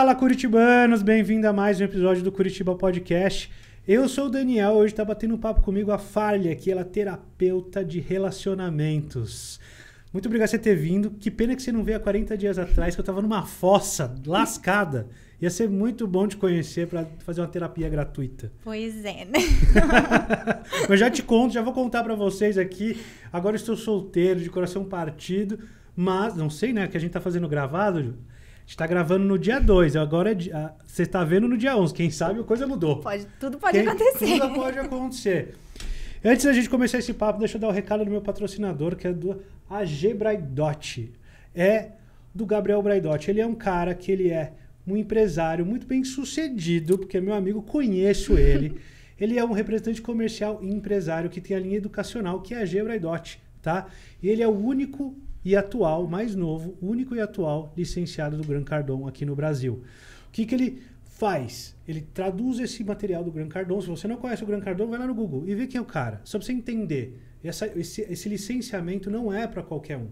Fala Curitibanos, bem-vindo a mais um episódio do Curitiba Podcast. Eu sou o Daniel, hoje está batendo um papo comigo a Falha, que ela é terapeuta de relacionamentos. Muito obrigado por você ter vindo. Que pena que você não veio há 40 dias atrás, que eu estava numa fossa lascada. Ia ser muito bom te conhecer para fazer uma terapia gratuita. Pois é, né? Mas já te conto, já vou contar para vocês aqui. Agora estou solteiro, de coração partido, mas não sei, né, que a gente está fazendo gravado gente tá gravando no dia 2, agora é você tá vendo no dia 11. Quem sabe a coisa mudou. Pode, tudo pode Quem, acontecer. Tudo pode acontecer. Antes da gente começar esse papo, deixa eu dar o um recado do meu patrocinador, que é do AG É do Gabriel Braidot. Ele é um cara que ele é um empresário muito bem sucedido, porque é meu amigo, conheço ele. ele é um representante comercial e empresário que tem a linha educacional, que é a G tá? E ele é o único e atual, mais novo, único e atual licenciado do Gran Cardon aqui no Brasil. O que, que ele faz? Ele traduz esse material do Gran Cardon. Se você não conhece o Gran Cardon, vai lá no Google e vê quem é o cara, só para você entender. Essa, esse, esse licenciamento não é para qualquer um.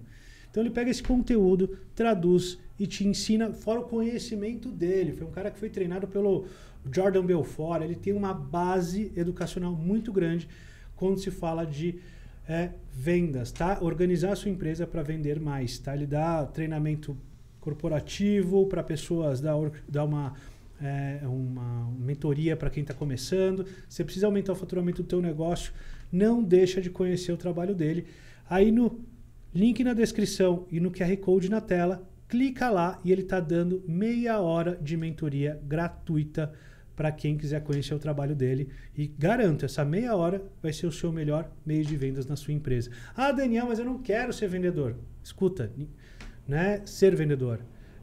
Então ele pega esse conteúdo, traduz e te ensina, fora o conhecimento dele. Foi um cara que foi treinado pelo Jordan Belfort, ele tem uma base educacional muito grande quando se fala de é vendas, tá? Organizar a sua empresa para vender mais, tá? Ele dá treinamento corporativo para pessoas, dá, dá uma, é, uma mentoria para quem está começando. Você precisa aumentar o faturamento do teu negócio, não deixa de conhecer o trabalho dele. Aí no link na descrição e no QR Code na tela, clica lá e ele está dando meia hora de mentoria gratuita para quem quiser conhecer o trabalho dele. E garanto, essa meia hora vai ser o seu melhor meio de vendas na sua empresa. Ah, Daniel, mas eu não quero ser vendedor. Escuta, né? Ser vendedor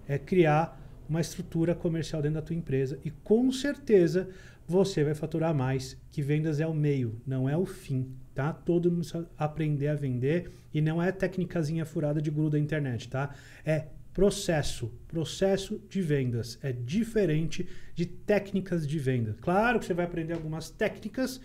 é criar uma estrutura comercial dentro da tua empresa e com certeza você vai faturar mais, que vendas é o meio, não é o fim, tá? Todo mundo aprender a vender e não é técnicazinha furada de guru da internet, tá? É processo, processo de vendas é diferente de técnicas de venda. Claro que você vai aprender algumas técnicas,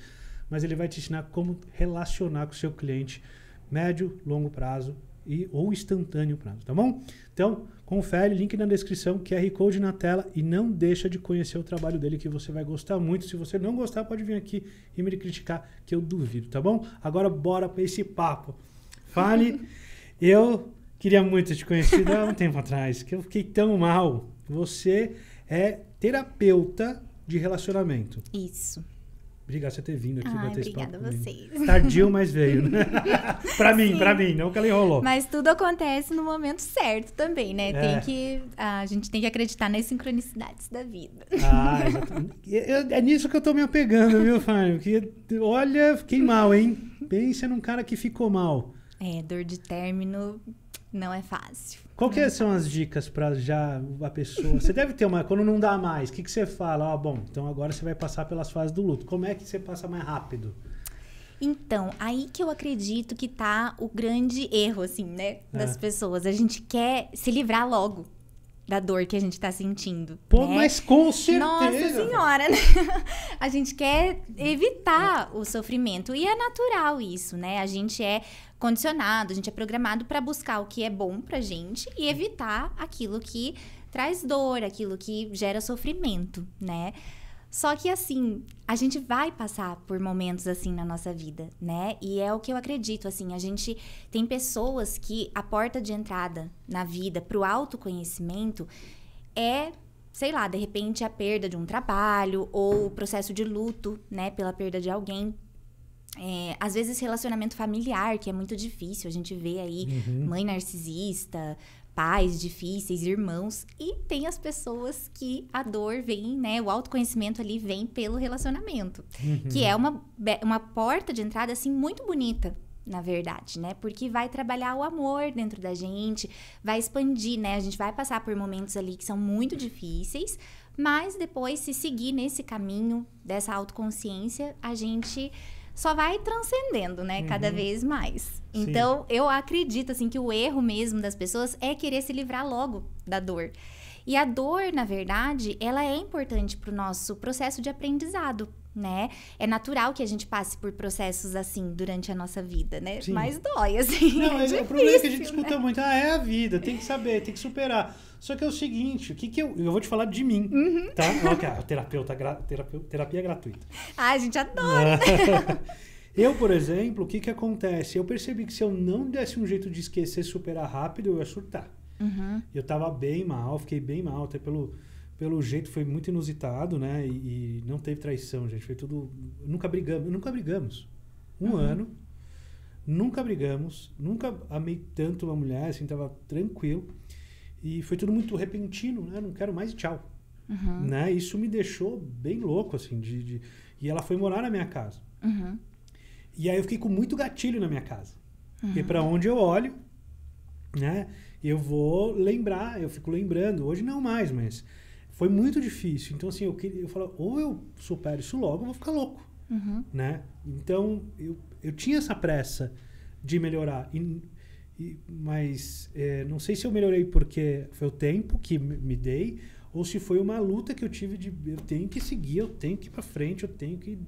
mas ele vai te ensinar como relacionar com o seu cliente médio, longo prazo e ou instantâneo prazo, tá bom? Então, confere, link na descrição, QR Code na tela e não deixa de conhecer o trabalho dele que você vai gostar muito. Se você não gostar, pode vir aqui e me criticar que eu duvido, tá bom? Agora bora para esse papo. Fale, eu Queria muito te conhecer há um tempo atrás, que eu fiquei tão mal. Você é terapeuta de relacionamento. Isso. Obrigado por ter vindo aqui Ai, bater Obrigada a vocês. Tardio, mas veio, né? pra mim, Sim. pra mim, não que ela enrolou. Mas tudo acontece no momento certo também, né? É. Tem que, a gente tem que acreditar nas sincronicidades da vida. Ah, é, é nisso que eu tô me apegando, viu, Fábio? Porque, olha, fiquei mal, hein? Pensa num cara que ficou mal. É, dor de término não é fácil. Qual que é são as dicas para já a pessoa? Você deve ter uma. Quando não dá mais, o que, que você fala? Ah, bom, então agora você vai passar pelas fases do luto. Como é que você passa mais rápido? Então, aí que eu acredito que tá o grande erro, assim, né? Das é. pessoas. A gente quer se livrar logo da dor que a gente tá sentindo. Pô, né? mas com certeza. Nossa senhora, né? A gente quer evitar é. o sofrimento. E é natural isso, né? A gente é condicionado, a gente é programado para buscar o que é bom pra gente e evitar aquilo que traz dor, aquilo que gera sofrimento, né? Só que assim, a gente vai passar por momentos assim na nossa vida, né? E é o que eu acredito, assim, a gente tem pessoas que a porta de entrada na vida para o autoconhecimento é, sei lá, de repente a perda de um trabalho ou o processo de luto, né, pela perda de alguém. É, às vezes relacionamento familiar, que é muito difícil, a gente vê aí uhum. mãe narcisista, pais difíceis, irmãos, e tem as pessoas que a dor vem, né? O autoconhecimento ali vem pelo relacionamento, uhum. que é uma, uma porta de entrada assim muito bonita. Na verdade, né? Porque vai trabalhar o amor dentro da gente, vai expandir, né? A gente vai passar por momentos ali que são muito difíceis, mas depois, se seguir nesse caminho dessa autoconsciência, a gente só vai transcendendo, né? Uhum. Cada vez mais. Então, Sim. eu acredito, assim, que o erro mesmo das pessoas é querer se livrar logo da dor. E a dor, na verdade, ela é importante para o nosso processo de aprendizado né? É natural que a gente passe por processos assim durante a nossa vida, né? Sim. Mas dói, assim. Não, é, difícil, é o problema é que a gente né? escuta muito, ah, é a vida, tem que saber, tem que superar. Só que é o seguinte, o que que eu... Eu vou te falar de mim, uhum. tá? Okay, terapeuta, gra, terapia, terapia é gratuita. Ah, a gente adora! eu, por exemplo, o que que acontece? Eu percebi que se eu não desse um jeito de esquecer, superar rápido, eu ia surtar. Uhum. Eu tava bem mal, fiquei bem mal, até pelo pelo jeito foi muito inusitado, né? E, e, não teve traição, gente. Foi tudo. Nunca brigamos. Nunca brigamos. Um uhum. ano. Nunca brigamos. Nunca amei tanto uma mulher, assim, tava tranquilo. E foi tudo muito repentino, né? Não quero mais tchau. Uhum. Né? Isso me deixou bem louco, assim. De, de... E ela foi morar na minha casa. Uhum. E aí eu fiquei com muito gatilho na minha casa. Uhum. E para onde eu olho, né? Eu vou lembrar, eu fico lembrando. Hoje não mais, mas foi muito difícil. Então, assim, eu, queria, eu ou eu supero isso logo, eu vou ficar louco. Uhum. Né? Então, eu, eu tinha essa pressa de melhorar. E, e, mas é, não sei se eu melhorei porque foi o tempo que me dei ou se foi uma luta que eu tive de eu tenho que seguir, eu tenho que ir para frente, eu tenho que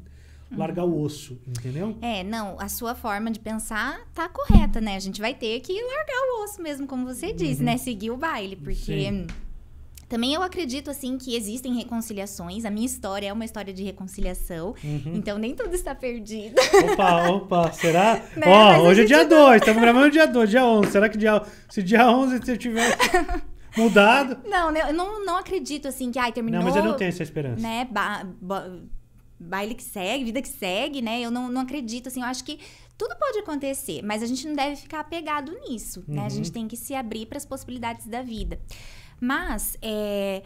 largar uhum. o osso, entendeu? É, não, a sua forma de pensar tá correta, né? A gente vai ter que largar o osso mesmo, como você uhum. diz, né? Seguir o baile, porque Sim. Também eu acredito, assim, que existem reconciliações. A minha história é uma história de reconciliação. Uhum. Então nem tudo está perdido. Opa, opa, será? Né, Ó, hoje é dia 2, estamos gravando dia 2, dia 11. Será que dia, se dia 11 você tiver mudado? Não, né, eu não, não acredito, assim, que, ai, terminou... Não, mas eu não tenho essa esperança. Né, ba, ba, baile que segue, vida que segue, né? Eu não, não acredito, assim, eu acho que tudo pode acontecer, mas a gente não deve ficar apegado nisso, uhum. né? A gente uhum. tem que se abrir para as possibilidades da vida. Mas é,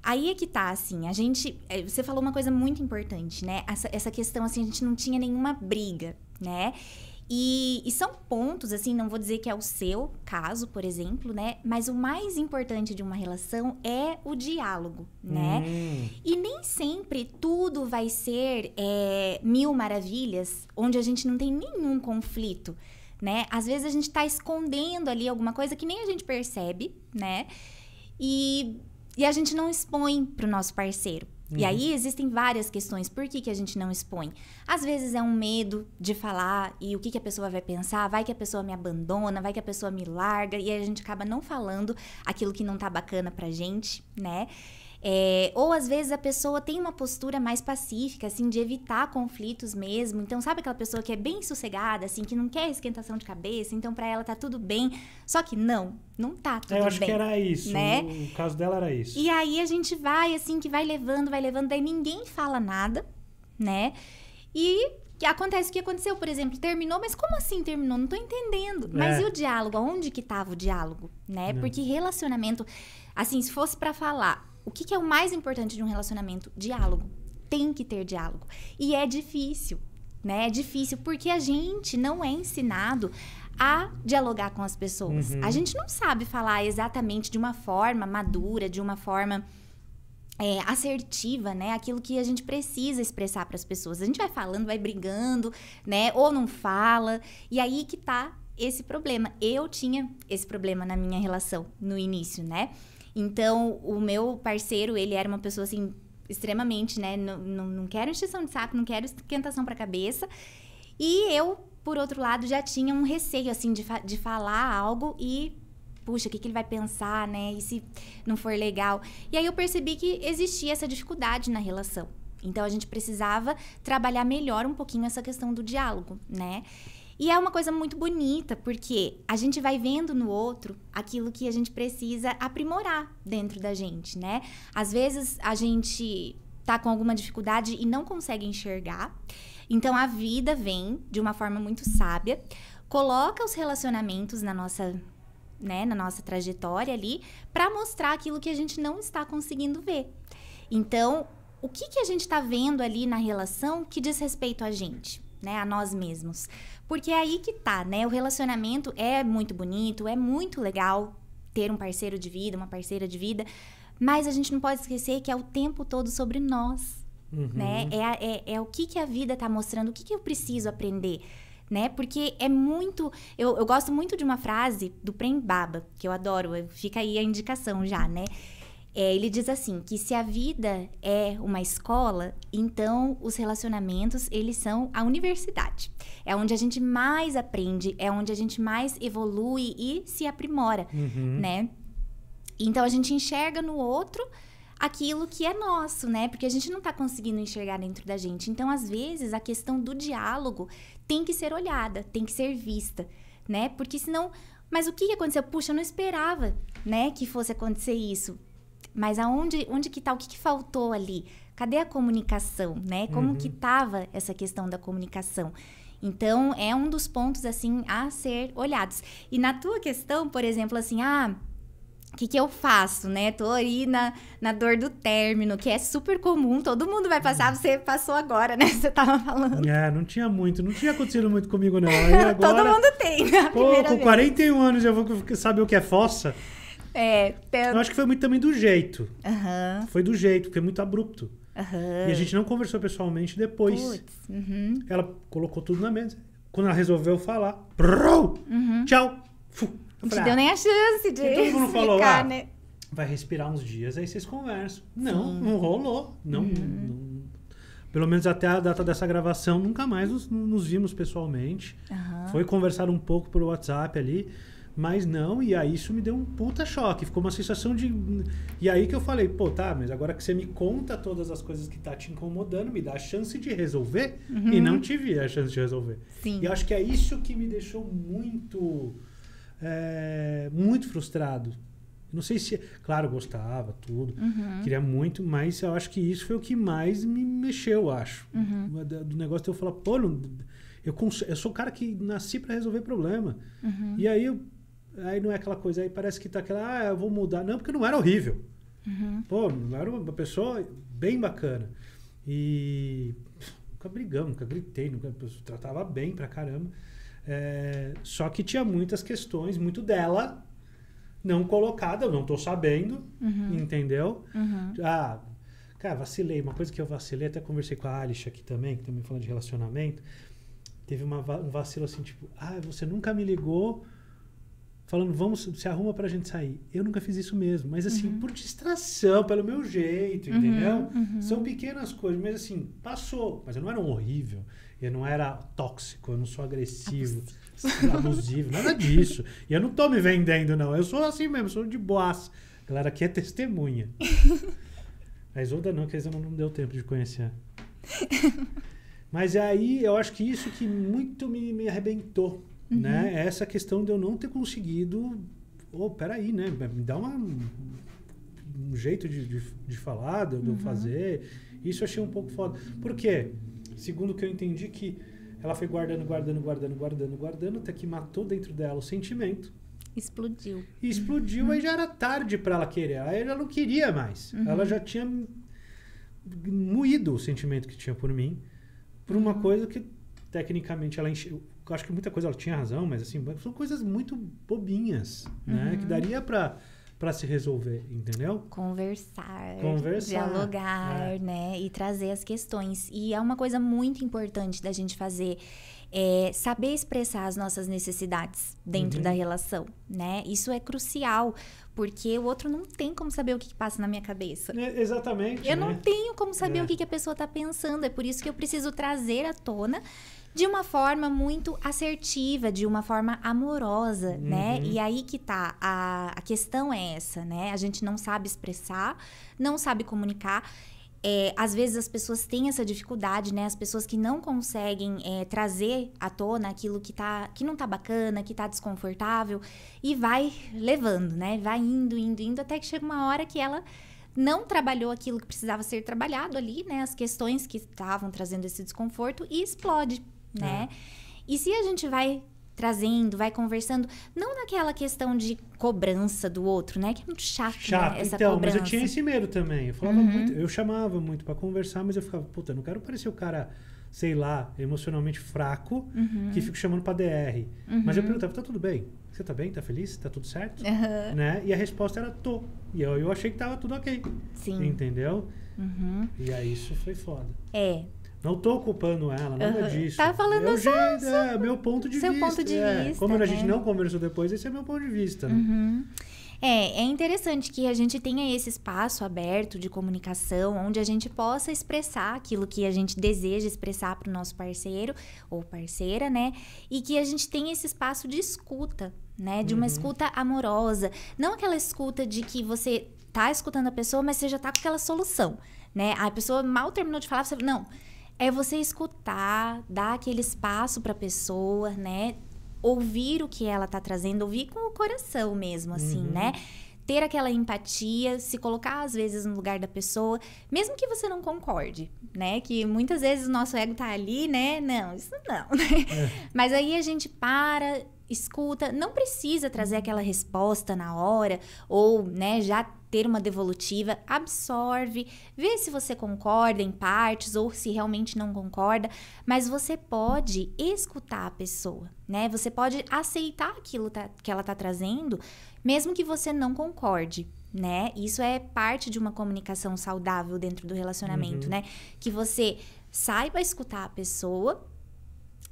Aí é que tá, assim, a gente. É, você falou uma coisa muito importante, né? Essa, essa questão, assim, a gente não tinha nenhuma briga, né? E, e, são pontos, assim, não vou dizer que é o seu caso, por exemplo, né? Mas o mais importante de uma relação é o diálogo, né? Hum. E nem sempre tudo vai ser é, mil maravilhas, onde a gente não tem nenhum conflito, né? Às vezes a gente tá escondendo ali alguma coisa que nem a gente percebe, né? e, e a gente não expõe para o nosso parceiro. Uhum. E aí existem várias questões. Por que, que a gente não expõe? Às vezes é um medo de falar e o que, que a pessoa vai pensar. Vai que a pessoa me abandona, vai que a pessoa me larga. E aí a gente acaba não falando aquilo que não tá bacana pra gente, né? É, ou às vezes a pessoa tem uma postura mais pacífica, assim, de evitar conflitos mesmo. Então, sabe aquela pessoa que é bem sossegada, assim, que não quer esquentação de cabeça, então para ela tá tudo bem. Só que não, não tá é, tudo bem. Eu acho bem, que era isso. Né? O, caso dela era isso. E aí a gente vai, assim, que vai levando, vai levando, daí ninguém fala nada, né? E acontece o que aconteceu, por exemplo, terminou, mas como assim terminou? Não tô entendendo. É. Mas e o diálogo? Onde que tava o diálogo, né? Porque relacionamento, assim, se fosse para falar o que, que é o mais importante de um relacionamento? Diálogo. Tem que ter diálogo. E é difícil, né? É difícil porque a gente não é ensinado a dialogar com as pessoas. Uhum. A gente não sabe falar exatamente de uma forma madura, de uma forma é, assertiva, né? Aquilo que a gente precisa expressar para as pessoas. A gente vai falando, vai brigando, né? Ou não fala. E aí que tá esse problema. Eu tinha esse problema na minha relação no início, né? Então, o meu parceiro, ele era uma pessoa assim, extremamente, né? Não, não, não quero extinção de saco, não quero esquentação pra cabeça. E eu, por outro lado, já tinha um receio, assim, de, fa de falar algo e. Puxa, o que, que ele vai pensar, né? E se não for legal? E aí eu percebi que existia essa dificuldade na relação. Então a gente precisava trabalhar melhor um pouquinho essa questão do diálogo, né? E é uma coisa muito bonita, porque a gente vai vendo no outro aquilo que a gente precisa aprimorar dentro da gente, né? Às vezes a gente tá com alguma dificuldade e não consegue enxergar. Então a vida vem de uma forma muito sábia, coloca os relacionamentos na nossa, né, na nossa trajetória ali para mostrar aquilo que a gente não está conseguindo ver. Então, o que que a gente está vendo ali na relação que diz respeito a gente? né, a nós mesmos. Porque é aí que tá, né? O relacionamento é muito bonito, é muito legal ter um parceiro de vida, uma parceira de vida, mas a gente não pode esquecer que é o tempo todo sobre nós, uhum. né? É, é, é, o que, que a vida tá mostrando, o que, que eu preciso aprender, né? Porque é muito... Eu, eu gosto muito de uma frase do Prem Baba, que eu adoro, fica aí a indicação já, né? É, ele diz assim que se a vida é uma escola, então os relacionamentos eles são a universidade. É onde a gente mais aprende, é onde a gente mais evolui e se aprimora, uhum. né? Então a gente enxerga no outro aquilo que é nosso, né? Porque a gente não tá conseguindo enxergar dentro da gente. Então às vezes a questão do diálogo tem que ser olhada, tem que ser vista, né? Porque senão mas o que aconteceu? Puxa, eu não esperava, né, que fosse acontecer isso mas aonde onde que tá, o que, que faltou ali? Cadê a comunicação, né? Como uhum. que tava essa questão da comunicação? Então, é um dos pontos, assim, a ser olhados. E na tua questão, por exemplo, assim, ah, o que, que eu faço, né? Tô aí na, na dor do término, que é super comum, todo mundo vai passar, uhum. você passou agora, né? Você tava falando. É, não tinha muito, não tinha acontecido muito comigo, não. agora, todo mundo tem, né? Pô, com 41 anos eu vou saber o que é fossa. É, pelo... Eu acho que foi muito também do jeito. Uhum. Foi do jeito, porque é muito abrupto. Uhum. E a gente não conversou pessoalmente depois. uhum. Ela colocou tudo na mesa. Quando ela resolveu falar, brrr, uhum. tchau. Fu, não te deu ah, nem a chance de. E todo mundo falou, ah, né? vai respirar uns dias, aí vocês conversam. Não, Sim. não rolou. Não, uhum. não pelo menos até a data dessa gravação, nunca mais nos, nos vimos pessoalmente. Uhum. Foi conversar um pouco pelo WhatsApp ali. Mas não, e aí isso me deu um puta choque. Ficou uma sensação de. E aí que eu falei, pô, tá, mas agora que você me conta todas as coisas que tá te incomodando, me dá a chance de resolver. Uhum. E não tive a chance de resolver. Sim. E acho que é isso que me deixou muito. É, muito frustrado. Não sei se. Claro, gostava, tudo. Uhum. Queria muito, mas eu acho que isso foi o que mais me mexeu, acho. Uhum. Do negócio de eu falar, pô, eu, eu sou o cara que nasci para resolver problema. Uhum. E aí eu Aí não é aquela coisa, aí parece que tá aquela, ah, eu vou mudar. Não, porque não era horrível. Uhum. Pô, não era uma pessoa bem bacana. E nunca brigamos, nunca gritei, nunca tratava bem pra caramba. É, só que tinha muitas questões, muito dela não colocada, eu não tô sabendo, uhum. entendeu? Uhum. Ah, cara, vacilei. Uma coisa que eu vacilei, até conversei com a Alice aqui também, que também falando de relacionamento. Teve uma, um vacilo assim, tipo, ah, você nunca me ligou falando, vamos, se arruma pra gente sair. Eu nunca fiz isso mesmo, mas assim, uhum. por distração, pelo meu jeito, uhum, entendeu? Uhum. São pequenas coisas, mas assim, passou. Mas eu não era um horrível, eu não era tóxico, eu não sou agressivo, abusivo, abusivo nada disso. E eu não tô me vendendo, não. Eu sou assim mesmo, sou de boas. A galera aqui é testemunha. A Isolda não, que a Isolda não deu tempo de conhecer. Mas aí eu acho que isso que muito me, me arrebentou né? Uhum. Né? Essa questão de eu não ter conseguido. Oh, peraí, né? Me dá uma, um jeito de, de, de falar, de, uhum. fazer. Isso eu achei um pouco foda. Por quê? Segundo que eu entendi que ela foi guardando, guardando, guardando, guardando, guardando, até que matou dentro dela o sentimento. Explodiu. E explodiu, uhum. aí já era tarde para ela querer. Aí ela não queria mais. Uhum. Ela já tinha moído o sentimento que tinha por mim por uma uhum. coisa que tecnicamente ela eu acho que muita coisa ela tinha razão, mas assim, são coisas muito bobinhas, né, uhum. né? Que daria para para se resolver, entendeu? Conversar, Conversar dialogar, é. né, e trazer as questões. E é uma coisa muito importante da gente fazer é saber expressar as nossas necessidades dentro uhum. da relação, né? Isso é crucial, porque o outro não tem como saber o que, que passa na minha cabeça. É, exatamente. Eu né? não tenho como saber é. o que, que a pessoa está pensando. É por isso que eu preciso trazer à tona de uma forma muito assertiva, de uma forma amorosa, né? uhum. né? E aí que tá a, a questão é essa, né? A gente não sabe expressar, não sabe comunicar. É, às vezes as pessoas têm essa dificuldade, né? As pessoas que não conseguem é, trazer à tona aquilo que, tá, que não tá bacana, que tá desconfortável, e vai levando, né? Vai indo, indo, indo, até que chega uma hora que ela não trabalhou aquilo que precisava ser trabalhado ali, né? As questões que estavam trazendo esse desconforto e explode né? É. E se a gente vai trazendo, vai conversando, não naquela questão de cobrança do outro, né? Que é muito chato, né, chato. Né? essa então, cobrança. Mas eu tinha esse medo também. Eu falava uhum. muito, eu chamava muito para conversar, mas eu ficava, puta, não quero parecer o cara, sei lá, emocionalmente fraco, uhum. que fico chamando para DR. Uhum. Mas eu uhum. perguntava, tá tudo bem? Você tá bem? Tá feliz? Tá tudo certo? Né? E a resposta era tô. E eu, eu achei que tava tudo ok. Sim. Entendeu? Uhum. E aí isso foi foda. É, não estou culpando ela, nada é uhum. disso. Tá falando só, jeito, só... É, meu ponto de Seu vista. Seu ponto de é. vista. Como né? a gente não conversou depois, esse é meu ponto de vista. Né? Uhum. É, é interessante que a gente tenha esse espaço aberto de comunicação, onde a gente possa expressar aquilo que a gente deseja expressar para o nosso parceiro ou parceira, né? E que a gente tenha esse espaço de escuta, né? De uma uhum. escuta amorosa. Não aquela escuta de que você tá escutando a pessoa, mas você já tá com aquela solução, né? A pessoa mal terminou de falar, você. Não é você escutar, dar aquele espaço para a pessoa, né? Ouvir o que ela tá trazendo, ouvir com o coração mesmo, assim, né? uhum. né? Ter aquela empatia, se colocar às vezes no lugar da pessoa, mesmo que você não concorde, né? Que muitas vezes o nosso ego tá ali, né? Não, isso não. Né? É. Mas aí a gente para, escuta, não precisa trazer aquela resposta na hora ou, né, já ter uma devolutiva, absorve, vê se você concorda em partes ou se realmente não concorda, mas você pode escutar a pessoa, né? Você pode aceitar aquilo tá, que ela tá trazendo, mesmo que você não concorde. Né? Isso é parte de uma comunicação saudável dentro do relacionamento, uhum. né? Que você saiba escutar a pessoa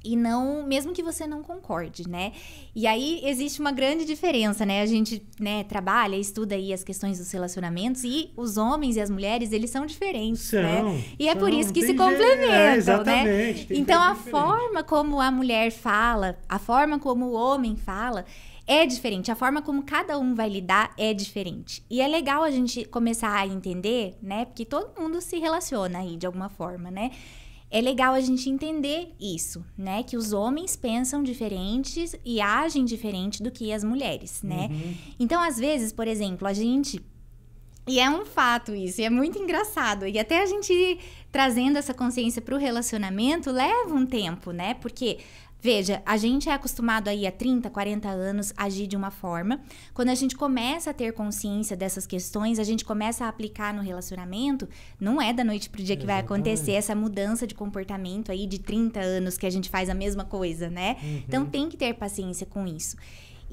e não, mesmo que você não concorde, né? E aí existe uma grande diferença, né? A gente, né, trabalha, estuda aí as questões dos relacionamentos e os homens e as mulheres, eles são diferentes, né? são, né? E é são, por isso que se complementam, é, né? Então a diferente. forma como a mulher fala, a forma como o homem fala, é diferente, a forma como cada um vai lidar é diferente. E é legal a gente começar a entender, né? Porque todo mundo se relaciona aí de alguma forma, né? é legal a gente entender isso, né? Que os homens pensam diferentes e agem diferente do que as mulheres, né? Uhum. Então, às vezes, por exemplo, a gente. E é um fato isso, e é muito engraçado. E até a gente trazendo essa consciência para o relacionamento leva um tempo, né? Porque Veja, a gente é acostumado aí há 30, 40 anos agir de uma forma. Quando a gente começa a ter consciência dessas questões, a gente começa a aplicar no relacionamento, não é da noite pro dia que Exatamente. vai acontecer essa mudança de comportamento aí de 30 anos que a gente faz a mesma coisa, né? Uhum. Então tem que ter paciência com isso.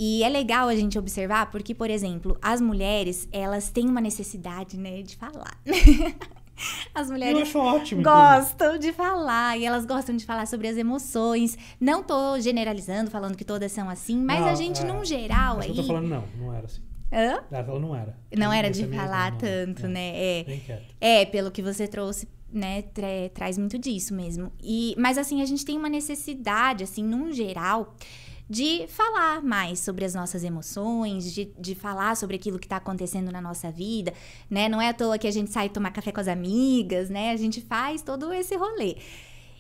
E é legal a gente observar porque, por exemplo, as mulheres, elas têm uma necessidade, né, de falar. As mulheres acho ótimo, gostam então. de falar e elas gostam de falar sobre as emoções. Não tô generalizando, falando que todas são assim, mas não, a gente, é, num geral, aí. Eu tô falando, não, não era assim. Hã? Ela não era. Não era de falar tanto, é. né? É, é, pelo que você trouxe, né? Tra traz muito disso mesmo. E, mas assim, a gente tem uma necessidade, assim, num geral, de falar mais sobre as nossas emoções, de, de falar sobre aquilo que está acontecendo na nossa vida, né? Não é à toa que a gente sai tomar café com as amigas, né? A gente faz todo esse rolê.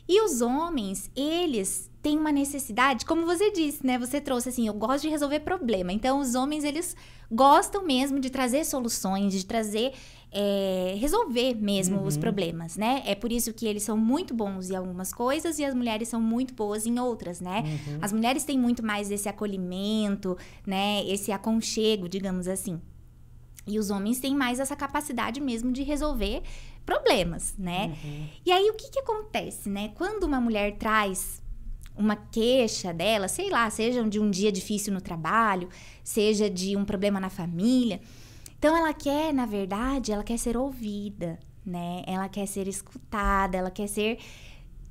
E os homens, eles tem uma necessidade, como você disse, né? Você trouxe assim, eu gosto de resolver problema. Então, os homens, eles gostam mesmo de trazer soluções, de trazer. É, resolver mesmo uhum. os problemas, né? É por isso que eles são muito bons em algumas coisas e as mulheres são muito boas em outras, né? Uhum. As mulheres têm muito mais esse acolhimento, né? Esse aconchego, digamos assim. E os homens têm mais essa capacidade mesmo de resolver problemas, né? Uhum. E aí o que, que acontece, né? Quando uma mulher traz uma queixa dela, sei lá, seja de um dia difícil no trabalho, seja de um problema na família. Então ela quer, na verdade, ela quer ser ouvida, né? Ela quer ser escutada, ela quer ser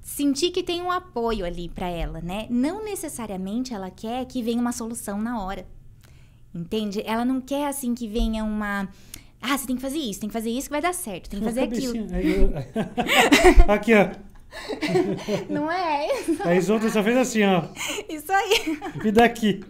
sentir que tem um apoio ali para ela, né? Não necessariamente ela quer que venha uma solução na hora. Entende? Ela não quer assim que venha uma ah, você tem que fazer isso, tem que fazer isso que vai dar certo, tem que fazer aquilo. Aqui, ó. Não é? Tá a Isolda só fez assim, ó. Isso aí. E daqui.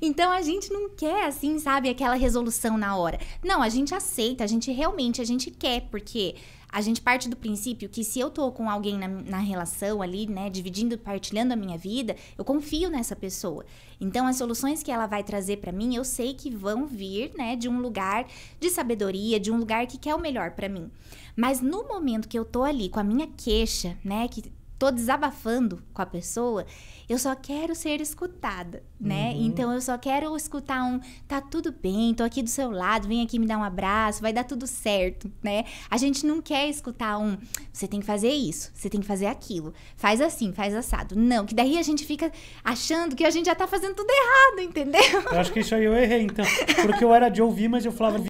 Então a gente não quer assim, sabe, aquela resolução na hora. Não, a gente aceita, a gente realmente, a gente quer, porque a gente parte do princípio que se eu tô com alguém na, na relação ali, né, dividindo, partilhando a minha vida, eu confio nessa pessoa. Então, as soluções que ela vai trazer para mim, eu sei que vão vir, né, de um lugar de sabedoria, de um lugar que quer o melhor para mim. Mas no momento que eu tô ali com a minha queixa, né, que tô desabafando com a pessoa, eu só quero ser escutada, né? Uhum. Então eu só quero escutar um tá tudo bem, tô aqui do seu lado, vem aqui me dar um abraço, vai dar tudo certo, né? A gente não quer escutar um você tem que fazer isso, você tem que fazer aquilo, faz assim, faz assado. Não, que daí a gente fica achando que a gente já tá fazendo tudo errado, entendeu? Eu acho que isso aí eu errei, então. Porque eu era de ouvir, mas eu falava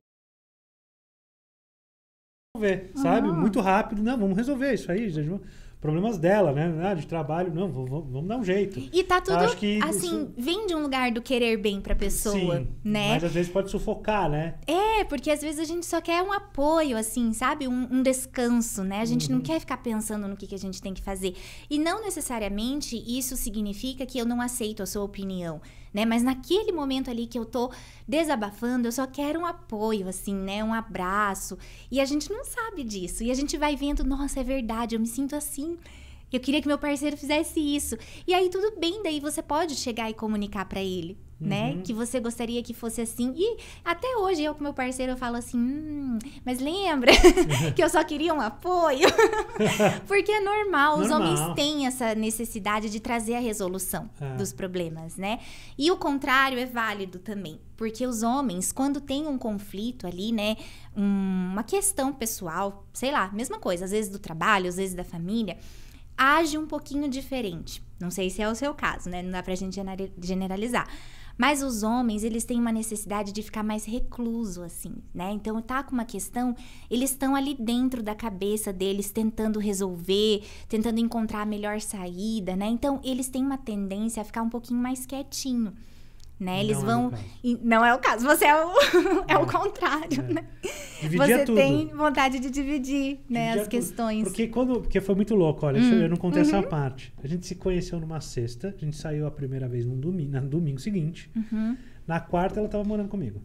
resolver, sabe? Uhum. Muito rápido, não. Vamos resolver isso aí, gente problemas dela, né? Ah, de trabalho, não, vamos dar um jeito. E tá tudo Acho que assim, isso... vem de um lugar do querer bem pra pessoa, Sim, né? Mas às vezes pode sufocar, né? É, porque às vezes a gente só quer um apoio, assim, sabe? Um, um descanso, né? A gente uhum. não quer ficar pensando no que, que a gente tem que fazer. E não necessariamente isso significa que eu não aceito a sua opinião né? Mas naquele momento ali que eu tô desabafando, eu só quero um apoio, assim, né? Um abraço. E a gente não sabe disso. E a gente vai vendo, nossa, é verdade, eu me sinto assim. Eu queria que meu parceiro fizesse isso. E aí tudo bem, daí você pode chegar e comunicar para ele né? Uhum. Que você gostaria que fosse assim. E até hoje eu com meu parceiro eu falo assim, hum, mas lembra que eu só queria um apoio? Porque é normal, normal, os homens têm essa necessidade de trazer a resolução é. dos problemas, né? E o contrário é válido também. Porque os homens, quando tem um conflito ali, né? Um, uma questão pessoal, sei lá, mesma coisa, às vezes do trabalho, às vezes da família, age um pouquinho diferente. Não sei se é o seu caso, né? Não dá pra gente generalizar mas os homens, eles têm uma necessidade de ficar mais recluso, assim, né? Então, tá com uma questão, eles estão ali dentro da cabeça deles, tentando resolver, tentando encontrar a melhor saída, né? Então, eles têm uma tendência a ficar um pouquinho mais quietinho né? Eles não é vão. É não é o caso, você é o, é, o é. contrário, é. né? você tudo. tem vontade de dividir, né, as questões. Porque quando. Porque foi muito louco, olha, hum. eu não contei uhum. essa uhum. parte. A gente se conheceu numa sexta, a gente saiu a primeira vez no domingo, no domingo seguinte. Uhum. Na quarta ela estava morando comigo.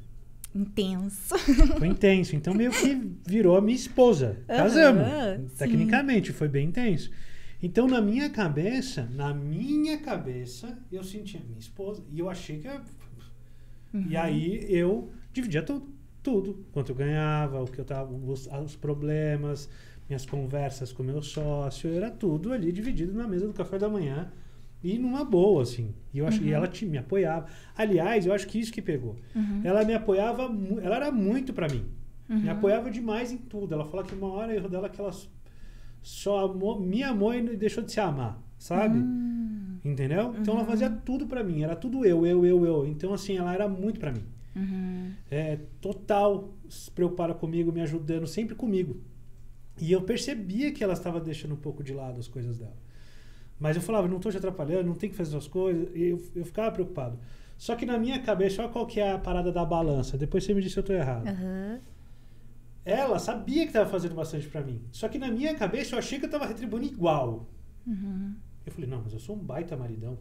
Intenso. Foi intenso. Então meio que virou minha esposa. Casamos. Uhum, Tecnicamente, sim. foi bem intenso. Então, na minha cabeça, na minha cabeça, eu sentia minha esposa e eu achei que. É, eu... Uhum. E aí eu dividia tudo, tudo. Quanto eu ganhava, o que eu tava, os, os problemas, minhas conversas com meu sócio, era tudo ali dividido na mesa do café da manhã e numa boa, assim. E eu acho uhum. e ela te, me apoiava. Aliás, eu acho que isso que pegou. Uhum. Ela me apoiava, ela era muito para mim. Uhum. Me apoiava demais em tudo. Ela falava que uma hora eu dela é que ela só amou, me amou e deixou de se amar, sabe? Uhum. Entendeu? Então uhum. ela fazia tudo para mim, era tudo eu, eu, eu, eu. Então assim, ela era muito para mim. Uhum. É, total se preocupada comigo, me ajudando, sempre comigo. E eu percebia que ela estava deixando um pouco de lado as coisas dela. Mas eu falava, não estou te atrapalhando, não tem que fazer essas coisas. E eu, eu ficava preocupado. Só que na minha cabeça, olha qual que é a parada da balança. Depois você me disse se eu estou errado. Uhum. Ela sabia que estava fazendo bastante para mim. Só que na minha cabeça eu achei que eu estava retribuindo igual. Uhum. Eu falei, não, mas eu sou um baita maridão.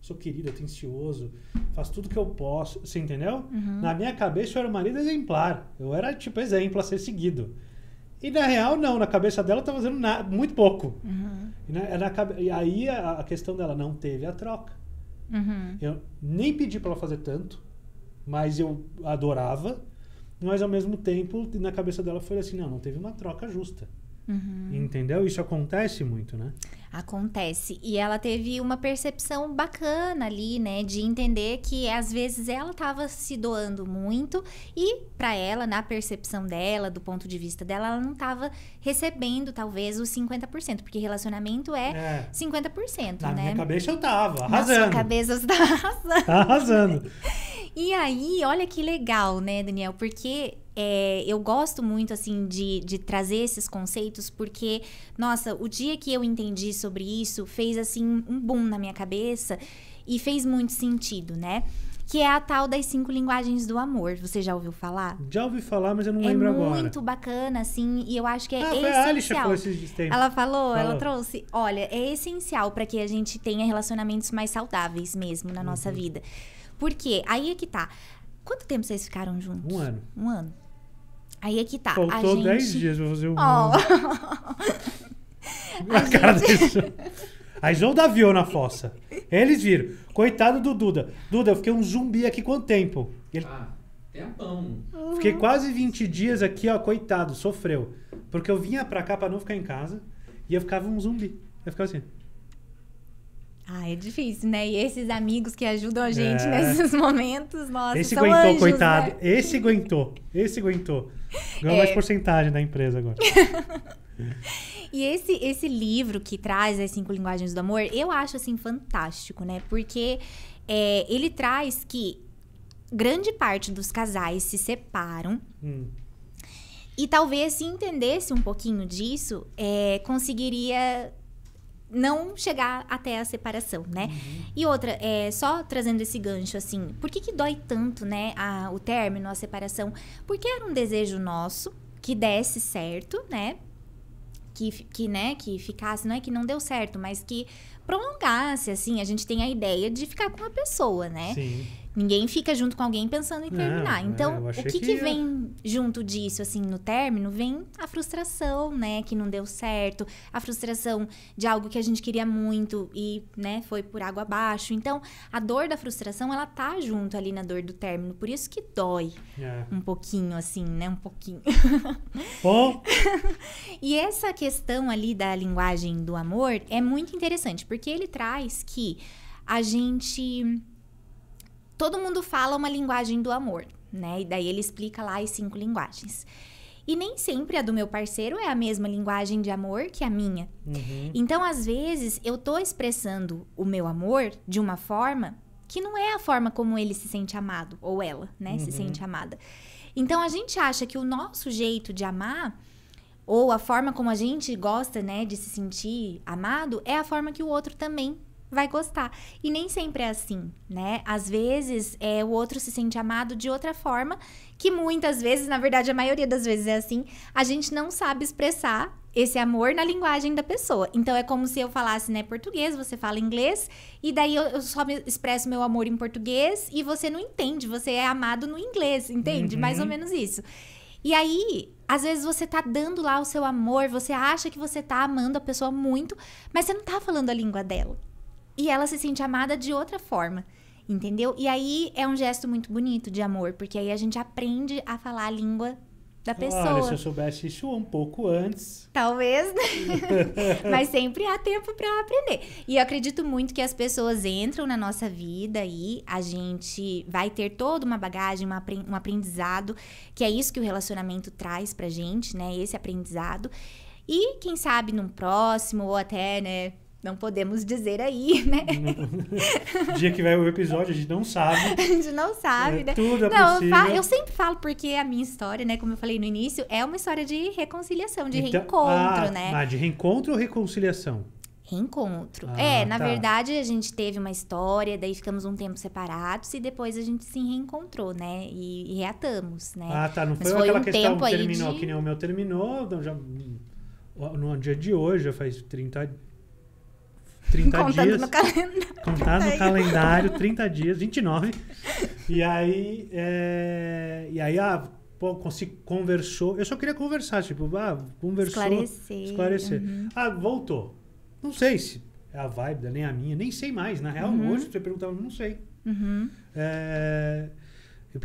Sou querido, atencioso, faço tudo que eu posso. Você entendeu? Uhum. Na minha cabeça eu era um marido exemplar. Eu era, tipo, exemplo a ser seguido. E na real, não. Na cabeça dela, estava fazendo muito pouco. Uhum. E, na, na, e, aí a, a, questão dela não teve a troca. Uhum. Eu nem pedi para ela fazer tanto, mas eu adorava. Mas ao mesmo tempo, na cabeça dela foi assim, não, não teve uma troca justa. Uhum. Entendeu? Isso acontece muito, né? Acontece. E ela teve uma percepção bacana ali, né? De entender que às vezes ela estava se doando muito e, para ela, na percepção dela, do ponto de vista dela, ela não estava recebendo talvez os 50%, porque relacionamento é, é. 50%, na né? Na minha cabeça eu tava arrasando. Na cabeça você tava arrasando. Tá arrasando. e aí, olha que legal, né, Daniel? Porque é, eu gosto muito, assim, de, de trazer esses conceitos, porque, nossa, o dia que eu entendi sobre isso fez, assim, um boom na minha cabeça e fez muito sentido, né? que é a tal das cinco linguagens do amor. Você já ouviu falar? Já ouvi falar, mas eu não é lembro agora. É muito bacana, assim, e eu acho que é ah, essencial. A esses tempos. Ela falou, falou, ela trouxe. Olha, é essencial para que a gente tenha relacionamentos mais saudáveis mesmo na uhum. nossa vida. Porque aí é que tá. Quanto tempo vocês ficaram juntos? Um ano. Um ano. Aí é que tá. Faltou gente... 10 dias pra fazer o. Oh. a cara gente... Aí João ou na fossa. Eles viram. Coitado do Duda. Duda, eu fiquei um zumbi aqui quanto tempo? Ele... Ah, tempão. Uhum. Fiquei quase 20 dias aqui, ó, coitado, sofreu. Porque eu vinha pra cá pra não ficar em casa e eu ficava um zumbi. Eu ficava assim. Ah, é difícil, né? E esses amigos que ajudam a gente é. nesses momentos, nossa, Esse são aguentou, anjos, coitado. Né? Esse aguentou. Esse aguentou. Ganhou é... mais porcentagem da empresa agora. e esse, esse livro que traz as né, cinco linguagens do amor, eu acho assim fantástico, né? Porque é, ele traz que grande parte dos casais se separam. Hum. E talvez se entendesse um pouquinho disso, é, conseguiria não chegar até a separação, né? Uhum. E outra, é, só trazendo esse gancho, assim, por que, que dói tanto, né, a, o término, a separação? Porque era um desejo nosso que desse certo, né? Que, que, né, que ficasse, não é que não deu certo, mas que prolongasse, assim, a gente tem a ideia de ficar com uma pessoa, né? Sim. Ninguém fica junto com alguém pensando em terminar. Não, é, então, o que, que, que vem junto disso, assim, no término? Vem a frustração, né? Que não deu certo, a frustração de algo que a gente queria muito e, né, foi por água abaixo. Então, a dor da frustração, ela tá junto ali na dor do término. Por isso que dói é. um pouquinho, assim, né? Um pouquinho. Bom. e essa questão ali da linguagem do amor é muito interessante, porque ele traz que a gente todo mundo fala uma linguagem do amor, né? E daí ele explica lá as cinco linguagens. E nem sempre a do meu parceiro é a mesma linguagem de amor que a minha. Uhum. Então, às vezes, eu tô expressando o meu amor de uma forma que não é a forma como ele se sente amado, ou ela, né? Uhum. Se sente amada. Então, a gente acha que o nosso jeito de amar, ou a forma como a gente gosta, né, de se sentir amado, é a forma que o outro também vai gostar. E nem sempre é assim, né? Às vezes é, o outro se sente amado de outra forma, que muitas vezes, na verdade, a maioria das vezes é assim, a gente não sabe expressar esse amor na linguagem da pessoa. Então é como se eu falasse, né, português, você fala inglês, e daí eu, eu só me expresso meu amor em português e você não entende, você é amado no inglês, entende? Uhum. Mais ou menos isso. E aí, às vezes você tá dando lá o seu amor, você acha que você tá amando a pessoa muito, mas você não tá falando a língua dela e ela se sente amada de outra forma. Entendeu? E aí é um gesto muito bonito de amor, porque aí a gente aprende a falar a língua da pessoa. Olha, se eu soubesse isso um pouco antes. Talvez, né? Mas sempre há tempo para aprender. E eu acredito muito que as pessoas entram na nossa vida e a gente vai ter toda uma bagagem, uma, um aprendizado, que é isso que o relacionamento traz pra gente, né? Esse aprendizado. E quem sabe num próximo ou até, né, não podemos dizer aí, né? Dia que vai o episódio, a gente não sabe. a gente não sabe, é, né? Tudo é não, possível. Eu, eu, sempre falo porque a minha história, né? Como eu falei no início, é uma história de reconciliação, de então, reencontro, ah, né? Ah, de reencontro ou reconciliação? Reencontro. Ah, é, na tá. verdade, a gente teve uma história, daí ficamos um tempo separados e depois a gente se reencontrou, né? E, e reatamos, né? Ah, tá. Não foi, Mas foi aquela um questão tempo que terminou, de... que nem o meu terminou, já, hum, no dia de hoje, já faz 30 30 Contando dias. No calendário. Contar no calendário, 30 dias, 29. E aí, é, e aí ah, pô, conversou. Eu só queria conversar, tipo, ah, conversou. Esclarecer. Esclarecer. Uhum. Ah, voltou. Não sei se é a vibe, nem a minha, nem sei mais. Na real, uhum. hoje você perguntava, não sei. Uhum. É,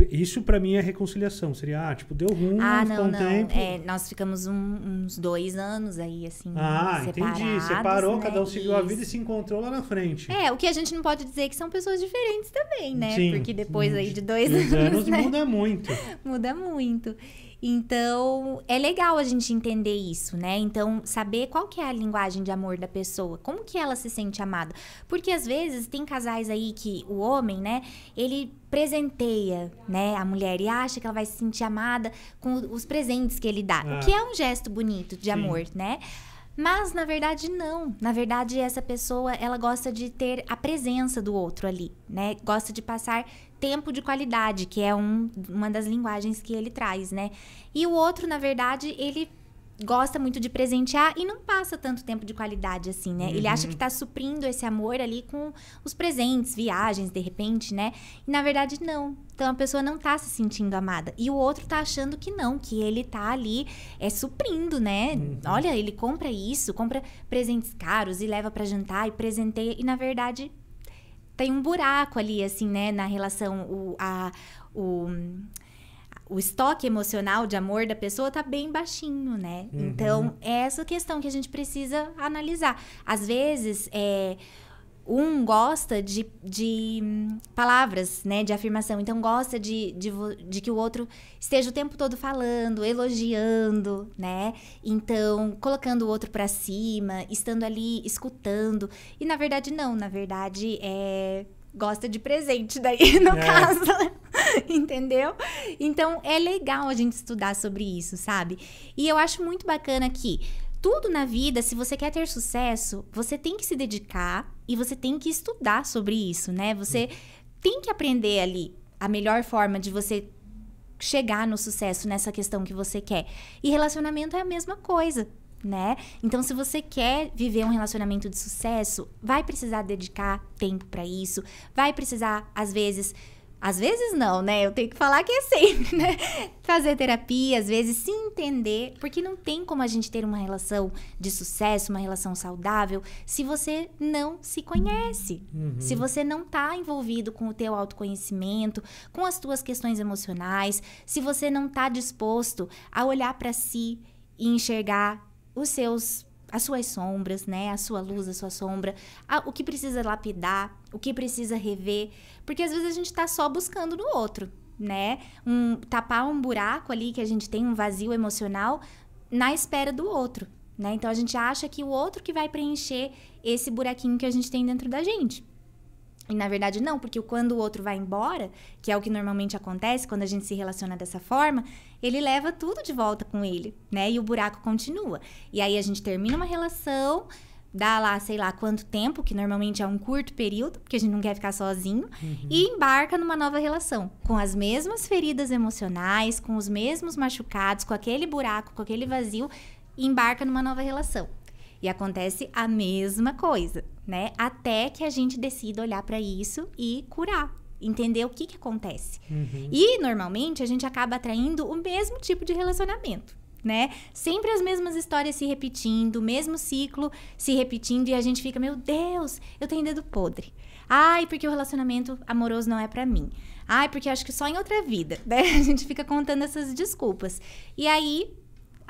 isso para mim é reconciliação. Seria, ah, tipo, deu ruim, ah, não, um não. Tempo. É, nós ficamos um, uns dois anos aí, assim. Ah, entendi. Separou, né? cada um seguiu a vida e se encontrou lá na frente. É, o que a gente não pode dizer é que são pessoas diferentes também, né? Sim, Porque depois aí de dois, dois anos. anos né? muda muito. muda muito. Então, é legal a gente entender isso, né? Então, saber qual que é a linguagem de amor da pessoa, como que ela se sente amada. Porque às vezes tem casais aí que o homem, né, ele presenteia, né, a mulher e acha que ela vai se sentir amada com os presentes que ele dá, o é. que é um gesto bonito de Sim. amor, né? Mas na verdade não. Na verdade essa pessoa, ela gosta de ter a presença do outro ali, né? Gosta de passar tempo de qualidade, que é um, uma das linguagens que ele traz, né? E o outro, na verdade, ele gosta muito de presentear e não passa tanto tempo de qualidade assim, né? Uhum. Ele acha uhum. que tá suprindo esse amor ali com os presentes, viagens, de repente, né? E na verdade não. Então a pessoa não tá se sentindo amada e o outro tá achando que não, que ele tá ali é suprindo, né? Uhum. Olha, ele compra isso, compra presentes caros e leva para jantar e presenteia e na verdade tem um buraco ali assim, né, na relação o a o o estoque emocional de amor da pessoa tá bem baixinho, né? Uhum. Então, é essa questão que a gente precisa analisar. Às vezes, é, um gosta de, de hum, palavras, né? De afirmação. Então, gosta de, de, de que o outro esteja o tempo todo falando, elogiando, né? Então, colocando o outro para cima, estando ali, escutando. E, na verdade, não. Na verdade, é... Gosta de presente daí, no é. caso. entendeu? Então é legal a gente estudar sobre isso, sabe? E eu acho muito bacana que tudo na vida, se você quer ter sucesso, você tem que se dedicar e você tem que estudar sobre isso, né? Você hum. tem que aprender ali a melhor forma de você chegar no sucesso nessa questão que você quer. E relacionamento é a mesma coisa. Né? Então, se você quer viver um relacionamento de sucesso, vai precisar dedicar tempo para isso, vai precisar, às vezes, às vezes não, né? Eu tenho que falar que é sempre, né? Fazer terapia, às vezes se entender, porque não tem como a gente ter uma relação de sucesso, uma relação saudável, se você não se conhece. Uhum. Se você não tá envolvido com o teu autoconhecimento, com as tuas questões emocionais, se você não tá disposto a olhar para si e enxergar os seus as suas sombras, né? A sua luz, a sua sombra, a, o que precisa lapidar, o que precisa rever, porque às vezes a gente está só buscando no outro, né? Um tapar um buraco ali que a gente tem um vazio emocional na espera do outro, né? Então a gente acha que o outro que vai preencher esse buraquinho que a gente tem dentro da gente. E na verdade não, porque quando o outro vai embora, que é o que normalmente acontece quando a gente se relaciona dessa forma, ele leva tudo de volta com ele, né? E o buraco continua. E aí a gente termina uma relação, dá lá, sei lá, quanto tempo, que normalmente é um curto período, porque a gente não quer ficar sozinho, uhum. e embarca numa nova relação, com as mesmas feridas emocionais, com os mesmos machucados, com aquele buraco, com aquele vazio, e embarca numa nova relação. E acontece a mesma coisa, né? Até que a gente decida olhar para isso e curar, entender o que, que acontece. Uhum. E, normalmente, a gente acaba atraindo o mesmo tipo de relacionamento. Né? Sempre as mesmas histórias se repetindo, o mesmo ciclo se repetindo e a gente fica, meu Deus, eu tenho dedo podre. Ai, porque o relacionamento amoroso não é para mim. Ai, porque acho que só em outra vida, né? A gente fica contando essas desculpas. E aí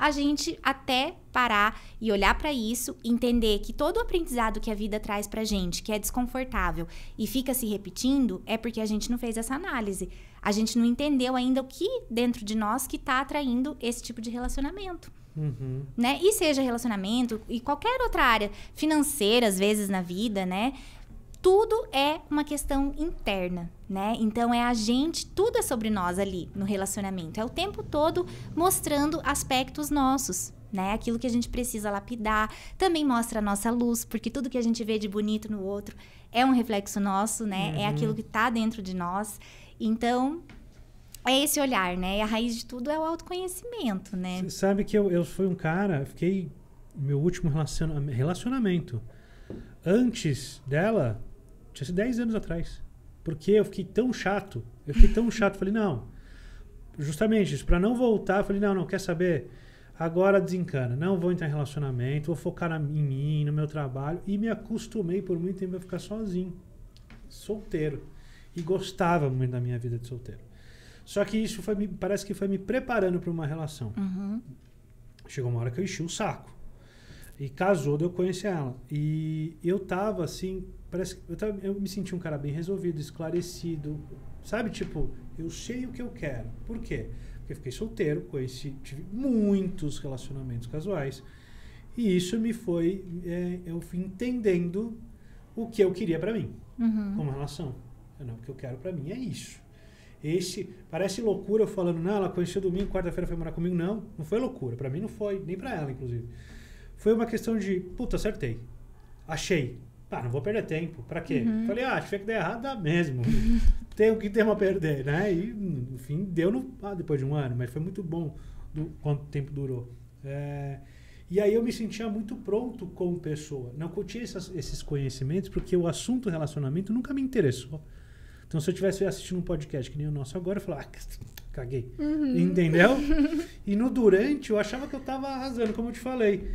a gente até parar e olhar para isso, entender que todo o aprendizado que a vida traz pra gente, que é desconfortável e fica se repetindo, é porque a gente não fez essa análise. A gente não entendeu ainda o que dentro de nós que tá atraindo esse tipo de relacionamento. Uhum. Né? E seja relacionamento e qualquer outra área financeira, às vezes, na vida, né? tudo é uma questão interna, né? Então é a gente, tudo é sobre nós ali no relacionamento. É o tempo todo mostrando aspectos nossos. Né? Aquilo que a gente precisa lapidar também mostra a nossa luz, porque tudo que a gente vê de bonito no outro é um reflexo nosso, né? É uhum. É aquilo que está dentro de nós. Então, é esse olhar, né? E a raiz de tudo é o autoconhecimento, né? Você sabe que eu, eu fui um cara, fiquei. Meu último relaciona relacionamento. Antes dela, tinha sido 10 anos atrás. Porque eu fiquei tão chato. Eu fiquei tão chato. Falei, não. Justamente isso. Para não voltar, falei, não, não, quer saber? Agora desencana. Não vou entrar em relacionamento. Vou focar na, em mim, no meu trabalho. E me acostumei por muito tempo a ficar sozinho. Solteiro. E gostava muito da minha vida de solteiro. Só que isso foi me, parece que foi me preparando para uma relação. Uhum. Chegou uma hora que eu enchi o saco. E casou de eu conhecer ela. E eu tava assim, Parece eu, tava, eu me senti um cara bem resolvido, esclarecido, sabe? Tipo, eu sei o que eu quero. Por quê? Porque fiquei solteiro, conheci, tive muitos relacionamentos casuais. E isso me foi, é, eu fui entendendo o que eu queria para mim, uhum. como relação. Eu, não, o que eu quero para mim é isso. Esse, parece loucura eu falando, não, ela conheceu domingo, quarta-feira foi morar comigo. Não, não foi loucura. para mim não foi, nem para ela, inclusive. Foi uma questão de, puta, acertei. Achei. Ah, não vou perder tempo. Para quê? Uhum. Falei, ah, achei que der errado, dá mesmo. Tenho que ter uma perder, né? E, enfim, deu no, ah, depois de um ano, mas foi muito bom do, quanto tempo durou. É, e aí eu me sentia muito pronto como pessoa. Não tinha essas, esses conhecimentos porque o assunto relacionamento nunca me interessou. Então, se eu tivesse assistindo um podcast que nem o nosso agora, eu falava, ah, caguei. Uhum. Entendeu? e no durante, eu achava que eu estava arrasando, como eu te falei.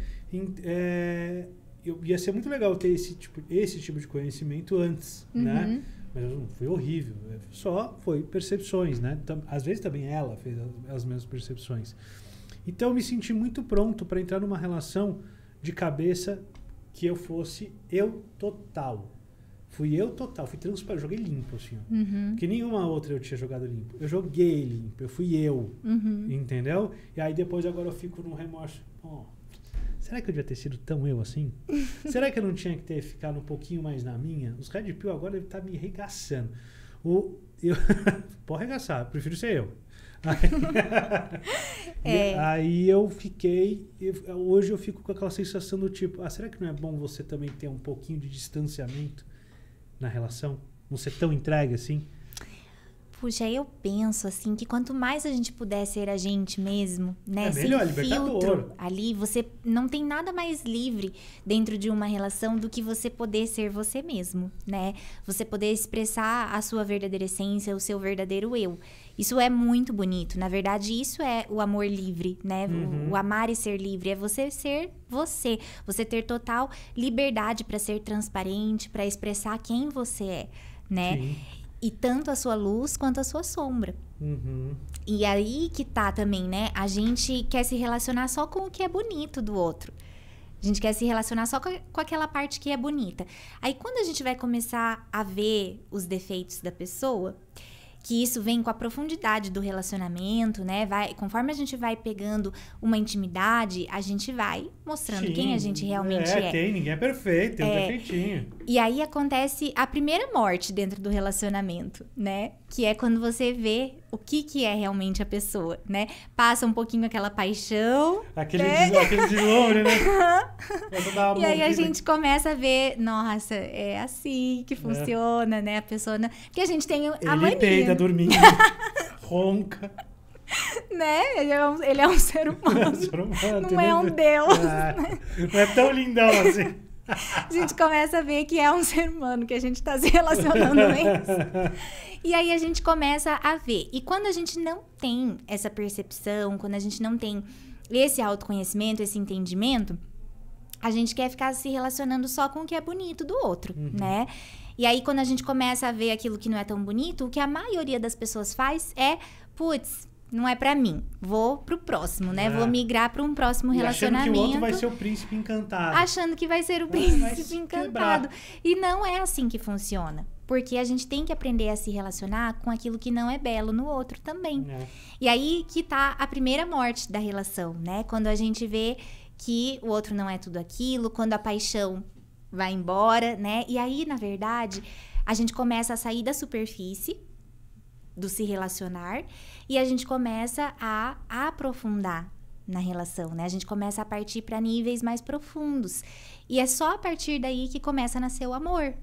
É, eu, ia ser muito legal ter esse tipo, esse tipo de conhecimento antes, uhum. né? Mas foi horrível. Né? Só foi percepções, né? às vezes também ela fez as, as mesmas percepções. Então eu me senti muito pronto para entrar numa relação de cabeça que eu fosse eu total. Fui eu total, fui transparente, joguei limpo, assim. Uhum. Que nenhuma outra eu tinha jogado limpo. Eu joguei limpo, eu fui eu. Uhum. Entendeu? E aí depois agora eu fico num remorso. Oh, Será que eu devia ter sido tão eu assim? Será que eu não tinha que ter ficado um pouquinho mais na minha? Os Red Pill agora devem estar tá me arregaçando. O, eu, pode arregaçar, prefiro ser eu. Aí, é. aí eu fiquei. Eu, hoje eu fico com aquela sensação do tipo: ah, será que não é bom você também ter um pouquinho de distanciamento na relação? Não ser tão entregue assim? Puxa, tipo, eu penso assim que quanto mais a gente puder ser a gente mesmo, né? É melhor, Sem filtro ali, você não tem nada mais livre dentro de uma relação do que você poder ser você mesmo, né? Você poder expressar a sua verdadeira essência, o seu verdadeiro eu. Isso é muito bonito. Na verdade, isso é o amor livre, né? Uhum. O, o, amar e ser livre é você ser você, você ter total liberdade para ser transparente, para expressar quem você é, né? Sim e tanto a sua luz quanto a sua sombra. Uhum. E aí que tá também, né? A gente quer se relacionar só com o que é bonito do outro. A gente quer se relacionar só com, com aquela parte que é bonita. Aí quando a gente vai começar a ver os defeitos da pessoa, que isso vem com a profundidade do relacionamento, né? Vai, conforme a gente vai pegando uma intimidade, a gente vai mostrando Sim, quem a gente realmente é. É, tem, ninguém é perfeito, tem é, um perfeitinho. E aí acontece a primeira morte dentro do relacionamento, né? Que é quando você vê o que, que é realmente a pessoa, né? Passa um pouquinho aquela paixão. Aquele, né? de, aquele deslumbre, né? e aí a gente começa a ver, nossa, é assim que é. funciona, é. né? A pessoa. Porque a gente tem a Ele mania, peida, dormindo, ronca. Né? Ele é um, ele é um ser humano. É um ser humano não é um deus. Ah, né? Não é tão lindão assim. A gente começa a ver que é um ser humano que a gente está se relacionando isso. E aí a gente começa a ver. E quando a gente não tem essa percepção, quando a gente não tem esse autoconhecimento, esse entendimento, a gente quer ficar se relacionando só com o que é bonito do outro, uhum. né? E aí, quando a gente começa a ver aquilo que não é tão bonito, o que a maioria das pessoas faz é, putz, não é para mim. Vou pro próximo, né? É. Vou migrar para um próximo e relacionamento. Achando que o outro vai ser o príncipe encantado. Achando que vai ser o príncipe encantado. Quebrar. E não é assim que funciona. Porque a gente tem que aprender a se relacionar com aquilo que não é belo no outro também. É. E aí que tá a primeira morte da relação, né? Quando a gente vê que o outro não é tudo aquilo, quando a paixão vai embora, né? E aí, na verdade, a gente começa a sair da superfície do se relacionar e a gente começa a aprofundar na relação, né? A gente começa a partir para níveis mais profundos. E é só a partir daí que começa a nascer o amor.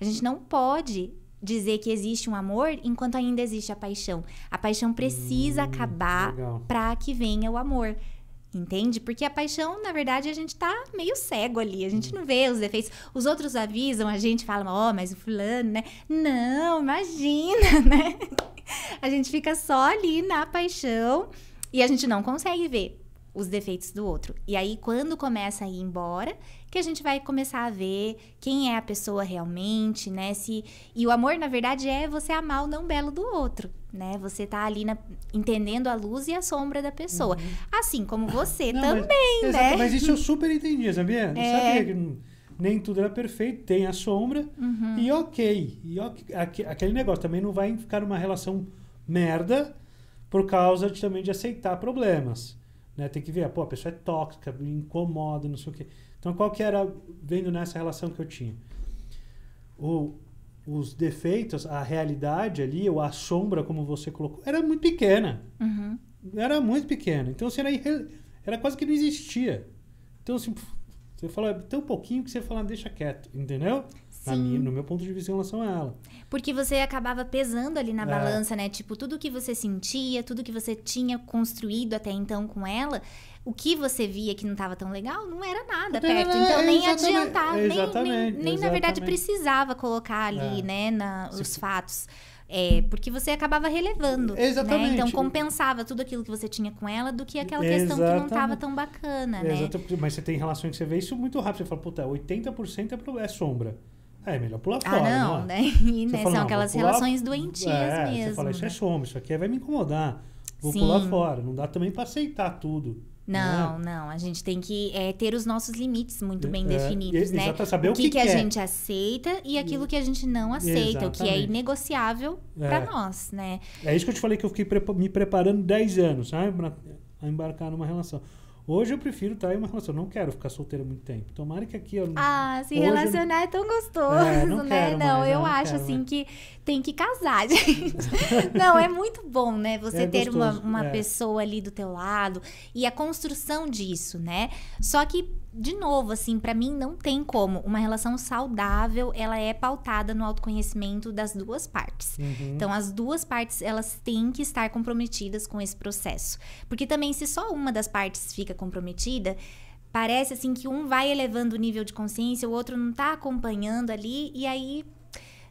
A gente não pode dizer que existe um amor enquanto ainda existe a paixão. A paixão precisa hum, acabar para que venha o amor. Entende? Porque a paixão, na verdade, a gente tá meio cego ali. A gente uhum. não vê os defeitos. Os outros avisam, a gente fala, ó, oh, mas o fulano, né? Não, imagina, né? A gente fica só ali na paixão e a gente não consegue ver os defeitos do outro. E aí, quando começa a ir embora, que a gente vai começar a ver quem é a pessoa realmente, né? Se, e o amor, na verdade, é você amar o não belo do outro, né? Você tá ali na, entendendo a luz e a sombra da pessoa. Uhum. Assim como você não, também, mas, né? mas isso eu super entendi, sabia? Não é. sabia que nem tudo era perfeito, tem a sombra uhum. e ok. E ok, aquele negócio também não vai ficar numa relação merda por causa de, também de aceitar problemas. Né? Tem que ver, pô, a pessoa é tóxica, me incomoda, não sei o quê. Então, qual que era, vendo nessa relação que eu tinha? O, os defeitos, a realidade ali, ou a sombra, como você colocou, era muito pequena. Uhum. Era muito pequena. Então, assim, era, era quase que não existia. Então, assim, você fala, é tão pouquinho que você fala, deixa quieto, entendeu? Minha, no meu ponto de vista em relação a ela. Porque você acabava pesando ali na é. balança, né? Tipo, tudo que você sentia, tudo que você tinha construído até então com ela, o que você via que não estava tão legal não era nada não, perto. Então é, nem adiantava, nem, nem, nem, na verdade precisava colocar ali, é. né, na, os fatos. É, porque você acabava relevando. Né? Exatamente. Né? Então compensava tudo aquilo que você tinha com ela do que aquela questão Exatamente. que não estava tão bacana, né? Exatamente. Mas você tem relações que você vê isso muito rápido. Você fala, puta, 80% é, é sombra. É, é, melhor pular ah, fora. não, não é? né? né? são aquelas pular... relações doentias é, mesmo. Você fala, isso é né? choma, isso aqui vai me incomodar. Vou Sim. pular fora. Não dá também para aceitar tudo. Né? Não, né? não. A gente tem que é, ter os nossos limites muito bem é, é definidos, é, né? saber o que, que, que a gente aceita e aquilo que a gente não aceita, Exatamente. o que é inegociável para nós, né? É isso que eu te falei que eu fiquei me preparando 10 anos, sabe? Pra embarcar numa relação. Hoje eu prefiro estar em uma relação. Não quero ficar solteira muito tempo. Tomara que aqui ah, eu não. Ah, se relacionar eu... é tão gostoso, é, não né? não, mais, eu não acho assim mais. que tem que casar, gente. não, é muito bom, né? Você é ter gostoso, uma, uma é. pessoa ali do teu lado e a construção disso, né? Só que de novo, assim, para mim não tem como. Uma relação saudável, ela é pautada no autoconhecimento das duas partes. Uhum. Então, as duas partes, elas têm que estar comprometidas com esse processo. Porque também, se só uma das partes fica comprometida, parece assim que um vai elevando o nível de consciência, o outro não tá acompanhando ali, e aí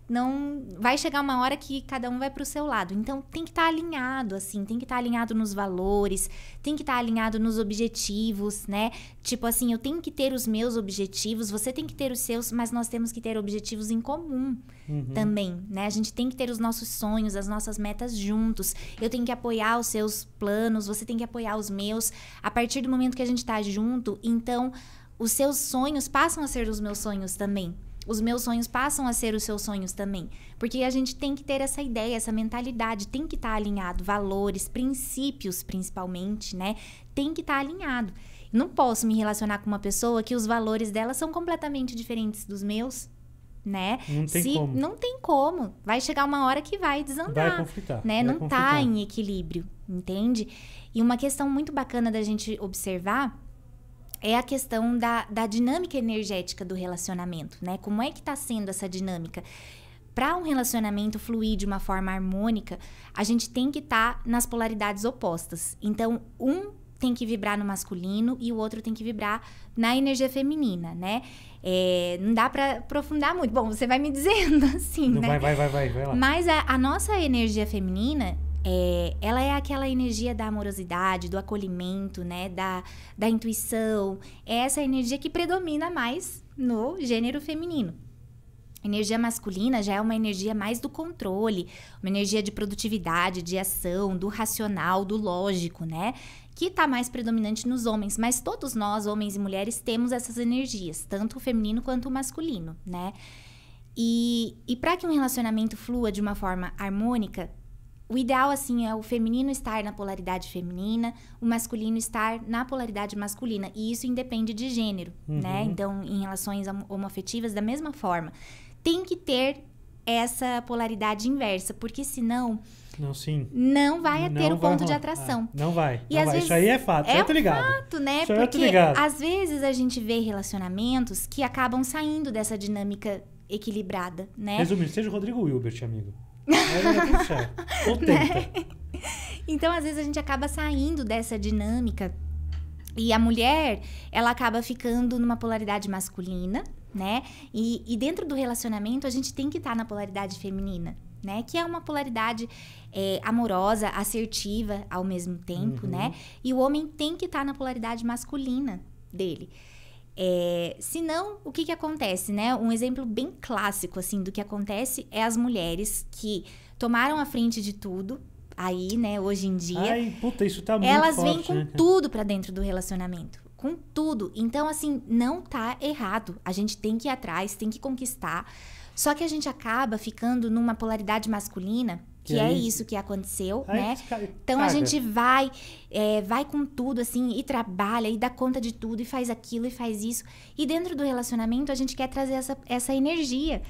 não vai chegar uma hora que cada um vai para o seu lado. Então tem que estar tá alinhado assim, tem que estar tá alinhado nos valores, tem que estar tá alinhado nos objetivos, né? Tipo assim, eu tenho que ter os meus objetivos, você tem que ter os seus, mas nós temos que ter objetivos em comum uhum. também, né? A gente tem que ter os nossos sonhos, as nossas metas juntos. Eu tenho que apoiar os seus planos, você tem que apoiar os meus. A partir do momento que a gente está junto, então os seus sonhos passam a ser os meus sonhos também os meus sonhos passam a ser os seus sonhos também. Porque a gente tem que ter essa ideia, essa mentalidade, tem que estar tá alinhado, valores, princípios principalmente, né? Tem que estar tá alinhado. Não posso me relacionar com uma pessoa que os valores dela são completamente diferentes dos meus. Né? Não tem Se, como. Não tem como. Vai chegar uma hora que vai desandar. Vai conflitar. Né? Vai não tá conflitar. tá em equilíbrio, entende? E uma questão muito bacana da gente observar é a questão da, da dinâmica energética do relacionamento, né? Como é que está sendo essa dinâmica? Para um relacionamento fluir de uma forma harmônica, a gente tem que estar tá nas polaridades opostas. Então, um tem que vibrar no masculino e o outro tem que vibrar na energia feminina, né? É, não dá para aprofundar muito. Bom, você vai me dizendo assim, não, né? Vai, vai, vai, vai, vai lá. Mas a, a nossa energia feminina é, ela é aquela energia da amorosidade, do acolhimento, né? Da, da intuição. É essa energia que predomina mais no gênero feminino. Energia masculina já é uma energia mais do controle, uma energia de produtividade, de ação, do racional, do lógico, né? Que está mais predominante nos homens, mas todos nós, homens e mulheres, temos essas energias, tanto o feminino quanto o masculino, né? E, e para que um relacionamento flua de uma forma harmônica, o ideal, assim, é o feminino estar na polaridade feminina, o masculino estar na polaridade masculina. E isso independe de gênero, né? uhum. né? Então, em relações homoafetivas, da mesma forma. Tem que ter essa polaridade inversa, porque senão. Não, sim. Não vai não ter o um ponto de ah, atração. Ah, não vai. E não vai. Vezes, é isso aí é fato. É ligado. fato, né? Isso porque ligado. às vezes a gente vê relacionamentos que acabam saindo dessa dinâmica equilibrada, né? Resumindo, seja o Rodrigo Wilbert, amigo. né? Então, às vezes, a gente acaba saindo dessa dinâmica. E a mulher, ela acaba ficando numa polaridade masculina, né? E, e dentro do relacionamento, a gente tem que estar tá na polaridade feminina, né? Que é uma polaridade é, amorosa, assertiva ao mesmo tempo, uhum. né? E o homem tem que estar tá na polaridade masculina dele. É, se não, o que, que acontece, né? Um exemplo bem clássico, assim, do que acontece é as mulheres que tomaram a frente de tudo, aí, né, hoje em dia. Ai, puta, isso tá muito Elas forte, vêm né, com né? tudo para dentro do relacionamento. Com tudo. Então, assim, não tá errado. A gente tem que ir atrás, tem que conquistar. Só que a gente acaba ficando numa polaridade masculina que, é isso que aconteceu, aí né? Então Caga. a gente vai, é, vai com tudo assim e trabalha e dá conta de tudo e faz aquilo e faz isso. E dentro do relacionamento a gente quer trazer essa, essa energia,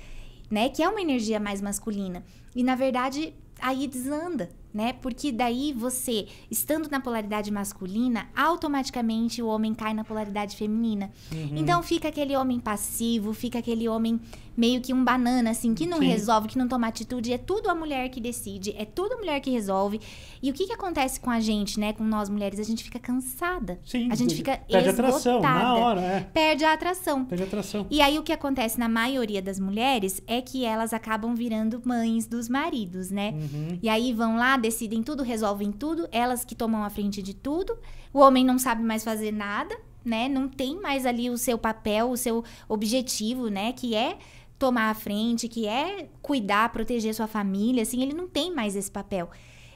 né? Que é uma energia mais masculina. E na verdade aí desanda, né? Porque daí você, estando na polaridade masculina, automaticamente o homem cai na polaridade feminina. Uhum. Então fica aquele homem passivo, fica aquele homem meio que um banana, assim, que não Sim. resolve, que não toma atitude. É tudo a mulher que decide, é tudo a mulher que resolve. E o que, que acontece com a gente, né? Com nós mulheres, a gente fica cansada. Sim. A gente fica perde esgotada. atração na hora, é. Perde a atração. Perde a atração. E aí o que acontece na maioria das mulheres é que elas acabam virando mães dos maridos, né? Uhum. E aí vão lá, decidem tudo, resolvem tudo, elas que tomam a frente de tudo. O homem não sabe mais fazer nada, né? Não tem mais ali o seu papel, o seu objetivo, né? Que é tomar a frente, que é cuidar, proteger sua família, assim, ele não tem mais esse papel.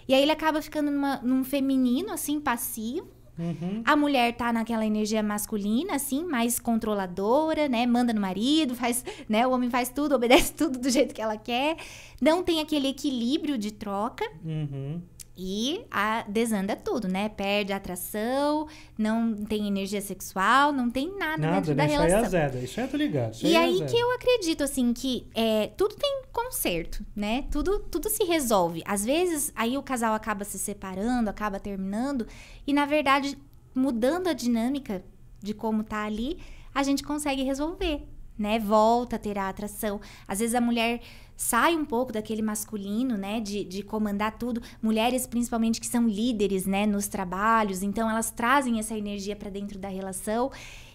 E aí ele acaba ficando numa, num feminino, assim, passivo. Uhum. A mulher tá naquela energia masculina, assim, mais controladora, né? Manda no marido, faz, né? O homem faz tudo, obedece tudo do jeito que ela quer. Não tem aquele equilíbrio de troca. Uhum. E a, desanda tudo, né? Perde a atração, não tem energia sexual, não tem nada, nada dentro né? da isso relação. Aí é azeda, isso aí ligado. Isso e aí, é aí é que eu acredito, assim, que é, tudo tem conserto, né? Tudo, tudo se resolve. Às vezes, aí o casal acaba se separando, acaba terminando, e na verdade, mudando a dinâmica de como tá ali, a gente consegue resolver né? Volta a ter a atração. Às vezes a mulher sai um pouco daquele masculino, né? De, de comandar tudo. Mulheres, principalmente, que são líderes, né? Nos trabalhos. Então, elas trazem essa energia para dentro da relação.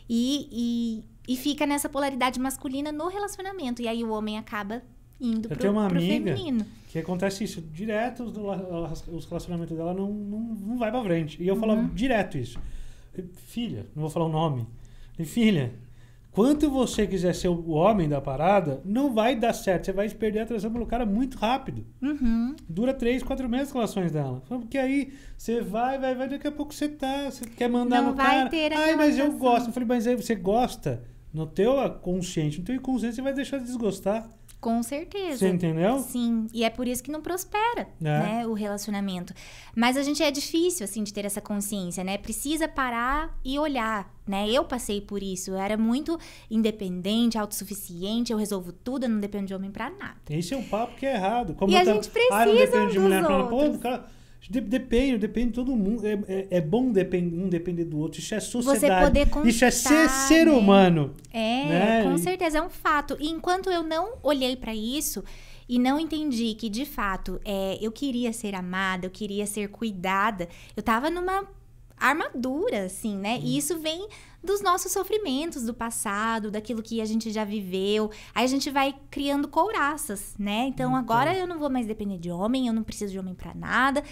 E, e, e, fica nessa polaridade masculina no relacionamento. E aí o homem acaba indo Eu pro, tenho uma pro amiga feminino. Que acontece isso direto, os, relacionamentos dela não, não, não vai pra frente. E eu uhum. falo direto isso. Filha, não vou falar o nome. Filha, Quanto você quiser ser o homem da parada, não vai dar certo. Você vai perder a atração pelo cara muito rápido. Uhum. Dura três, quatro meses as relações dela. Porque aí você vai, vai, vai, daqui a pouco você tá. Você quer mandar não no vai cara. Ter Ai, mas eu gosto. Eu falei, mas aí você gosta. No teu consciente, no teu inconsciente, você vai deixar de desgostar. Com certeza. Você entendeu? Sim. E é por isso que não prospera, é. né? O relacionamento. Mas a gente é difícil, assim, de ter essa consciência, né? Precisa parar e olhar, né? Eu passei por isso. Eu era muito independente, autossuficiente, eu resolvo tudo, eu não dependo de homem pra nada. Esse é um papo que é errado. Como e a gente precisa. Ah, não depende de mulher pra nada. Pô, cara Depende, depende de todo mundo. É, é, é bom depend, um depender do outro. Isso é sociedade. Isso é ser, ser né? humano. É, né? com certeza, é um fato. E enquanto eu não olhei para isso e não entendi que, de fato, é, eu queria ser amada, eu queria ser cuidada, eu tava numa armadura, assim, né? Hum. E isso vem dos nossos sofrimentos do passado, daquilo que a gente já viveu. Aí a gente vai criando couraças, né? Então okay. Então. agora eu não vou mais depender de homem, eu não preciso de homem para nada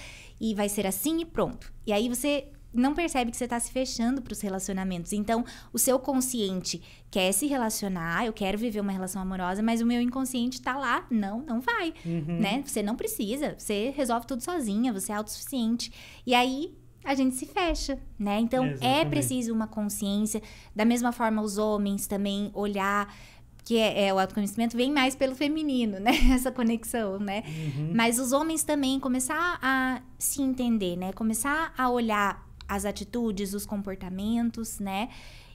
e vai ser assim e pronto. E aí você não percebe que você está se fechando para os relacionamentos. Então, o seu consciente quer se relacionar, eu quero viver uma relação amorosa, mas o meu inconsciente está lá, não, não vai, uhum. né? Você não precisa, você resolve tudo sozinha, você é autossuficiente. E aí a gente se fecha, né? Então é Exatamente. é preciso uma consciência. Da mesma forma, os homens também olhar que é, é, o autoconhecimento vem mais pelo feminino, né? Essa conexão, né? Uhum. Mas os homens também começar a se entender, né? Começar a olhar as atitudes, os comportamentos, né?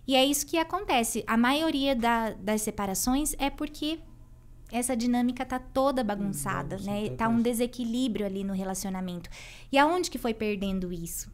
E é isso que acontece. A maioria da, das separações é porque essa dinâmica tá toda bagunçada, hum, né? Tá um desequilíbrio ali no relacionamento. E aonde que foi perdendo isso,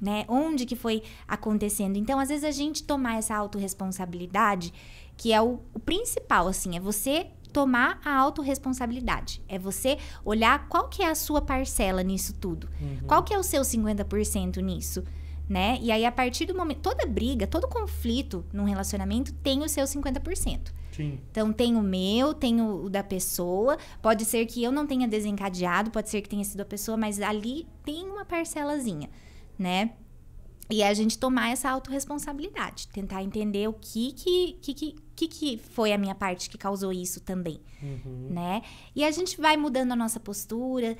né? Onde que foi acontecendo? Então, às vezes a gente tomar essa autorresponsabilidade, que é o, o principal, assim, é você tomar a autorresponsabilidade. É você olhar qual que é a sua parcela nisso tudo. Uhum. Qual que é o seu 50% nisso, né? E aí, a partir do momento... Toda briga, todo conflito num relacionamento tem o seu 50%. Então, tem o meu, tem o da pessoa. Pode ser que eu não tenha desencadeado, pode ser que tenha sido a pessoa, mas ali tem uma parcelazinha né? E a gente tomar essa autorresponsabilidade, tentar entender o que que, que, que, que, foi a minha parte que causou isso também, uhum. né? E a gente vai mudando a nossa postura,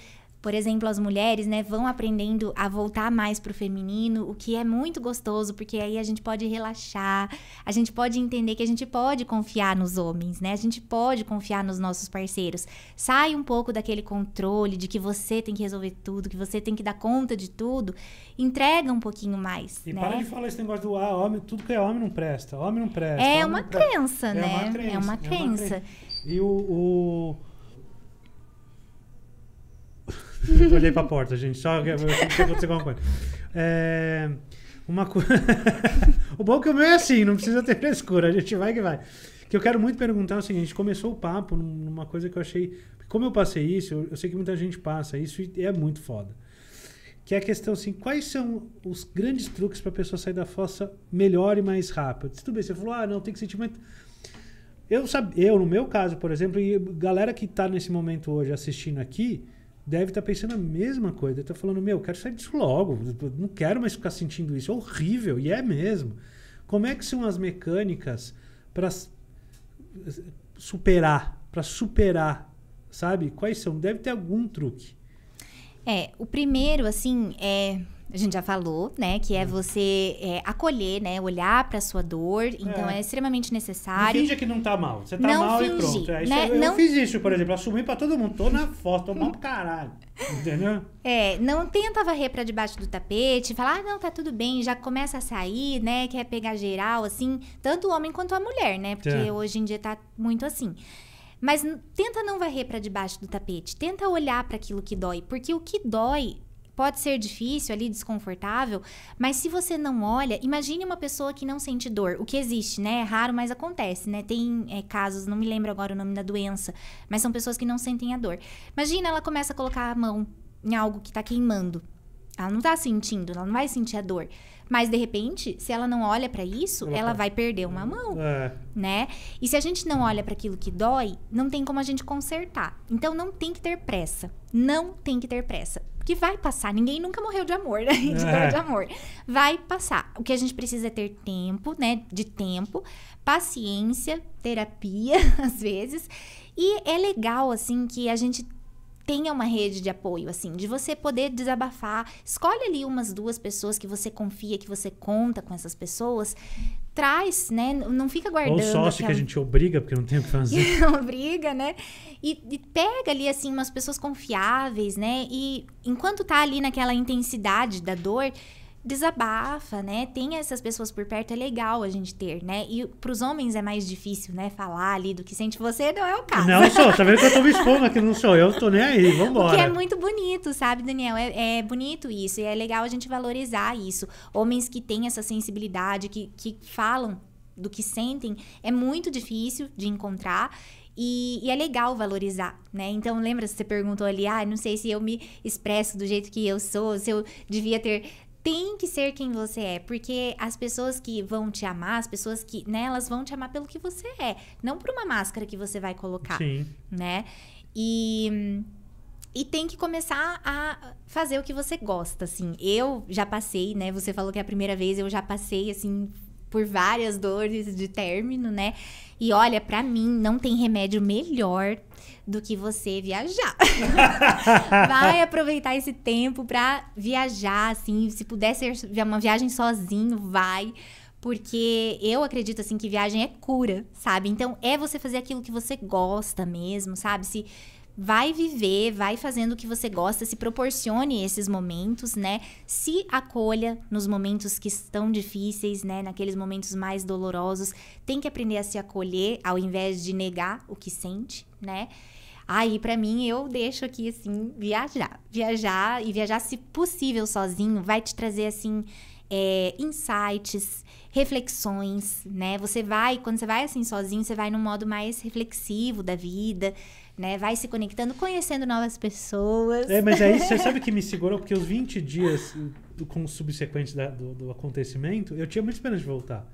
por exemplo, as mulheres, né, vão aprendendo a voltar mais pro feminino, o que é muito gostoso, porque aí a gente pode relaxar, a gente pode entender que a gente pode confiar nos homens, né? A gente pode confiar nos nossos parceiros. Sai um pouco daquele controle de que você tem que resolver tudo, que você tem que dar conta de tudo. Entrega um pouquinho mais. E né? para de falar esse negócio do ah, homem, tudo que é homem não presta, homem não presta. É, uma, crença, é Né? É, é uma crença, É uma crença. É uma crença. E o... o Olhei para a porta, gente. Só que aconteceu alguma coisa. É, uma coisa. o bom é que o meu é assim, não precisa ter frescura. A gente vai que vai. Que eu quero muito perguntar é o seguinte: começou o papo numa coisa que eu achei. Como eu passei isso, eu, eu sei que muita gente passa isso e é muito foda. Que é a questão assim: quais são os grandes truques para a pessoa sair da fossa melhor e mais rápido? Tudo bem, você falou, ah, não, tem que sentimento. Eu, sabe, eu, no meu caso, por exemplo, e galera que está nesse momento hoje assistindo aqui, deve estar tá pensando a mesma coisa. Deve tá estar falando, meu, eu quero sair disso logo. Não quero mais ficar sentindo isso. É horrível. E é mesmo. Como é que são as mecânicas para superar? Para superar, sabe? Quais são? Deve ter algum truque. É, o primeiro, assim, é a gente já falou, né? Que é hum. você é, acolher, né? Olhar pra sua dor. Então, é, é extremamente necessário. Não finge que não tá mal. Você tá não mal e pronto. É, né? eu, é, eu não... fiz isso, por exemplo. Assumi pra todo mundo. Tô na foto, tô mal caralho. Entendeu? É, não tenta varrer pra debaixo do tapete, falar, ah, não, tá tudo bem, já começa a sair, né? Quer pegar geral, assim, tanto o homem quanto a mulher, né? Porque é. hoje em dia tá muito assim. Mas tenta não varrer para debaixo do tapete, tenta olhar para aquilo que dói, porque o que dói Pode ser difícil ali, desconfortável, mas se você não olha, imagine uma pessoa que não sente dor, o que existe, né? É raro, mas acontece, né? Tem é, casos, não me lembro agora o nome da doença, mas são pessoas que não sentem a dor. Imagina ela começa a colocar a mão em algo que tá queimando. Ela não tá sentindo, ela não vai sentir a dor. Mas de repente, se ela não olha para isso, ela, ela tá... vai perder uma mão, é. né? E se a gente não olha para aquilo que dói, não tem como a gente consertar. Então não tem que ter pressa. Não tem que ter pressa. Porque vai passar. Ninguém nunca morreu de amor, né? De, é. de amor. Vai passar. O que a gente precisa é ter tempo, né? De tempo, paciência, terapia, às vezes. E é legal, assim, que a gente tenha uma rede de apoio, assim, de você poder desabafar. Escolhe ali umas duas pessoas que você confia, que você conta com essas pessoas. Traz, né? Não fica guardando. Ou sócio aquela... que a gente obriga, porque não tem o que fazer. obriga, né? E, e, pega ali, assim, umas pessoas confiáveis, né? E enquanto tá ali naquela intensidade da dor, desabafa, né? Tem essas pessoas por perto, é legal a gente ter, né? E pros homens é mais difícil, né? Falar ali do que sente. Você não é o caso. Não sou, tá vendo que eu tô me expondo aqui, não sou eu, tô nem aí, vambora. Que é muito bonito, sabe, Daniel? É, é, bonito isso e é legal a gente valorizar isso. Homens que têm essa sensibilidade, que, que falam do que sentem, é muito difícil de encontrar. E, e, é legal valorizar, né? Então, lembra, você perguntou ali, ah, não sei se eu me expresso do jeito que eu sou, se eu devia ter tem que ser quem você é, porque as pessoas que vão te amar, as pessoas que, né, elas vão te amar pelo que você é, não por uma máscara que você vai colocar, Sim. né? E e tem que começar a fazer o que você gosta, assim. Eu já passei, né? Você falou que é a primeira vez, eu já passei assim por várias dores de término, né? E olha, para mim não tem remédio melhor do que você viajar. vai aproveitar esse tempo para viajar, assim, se puder ser uma viagem sozinho, vai. Porque eu acredito, assim, que viagem é cura, sabe? Então, é você fazer aquilo que você gosta mesmo, sabe? Se vai viver, vai fazendo o que você gosta, se proporcione esses momentos, né? Se acolha nos momentos que estão difíceis, né? Naqueles momentos mais dolorosos, tem que aprender a se acolher ao invés de negar o que sente, né? Aí, para mim, eu deixo aqui, assim, viajar. Viajar e viajar, se possível, sozinho, vai te trazer, assim, é, insights, reflexões, né? Você vai, quando você vai assim sozinho, você vai num modo mais reflexivo da vida, né? Vai se conectando, conhecendo novas pessoas. É, mas aí é você sabe que me segurou, porque os 20 dias com o subsequente da, do, do, acontecimento, eu tinha muita esperança de voltar.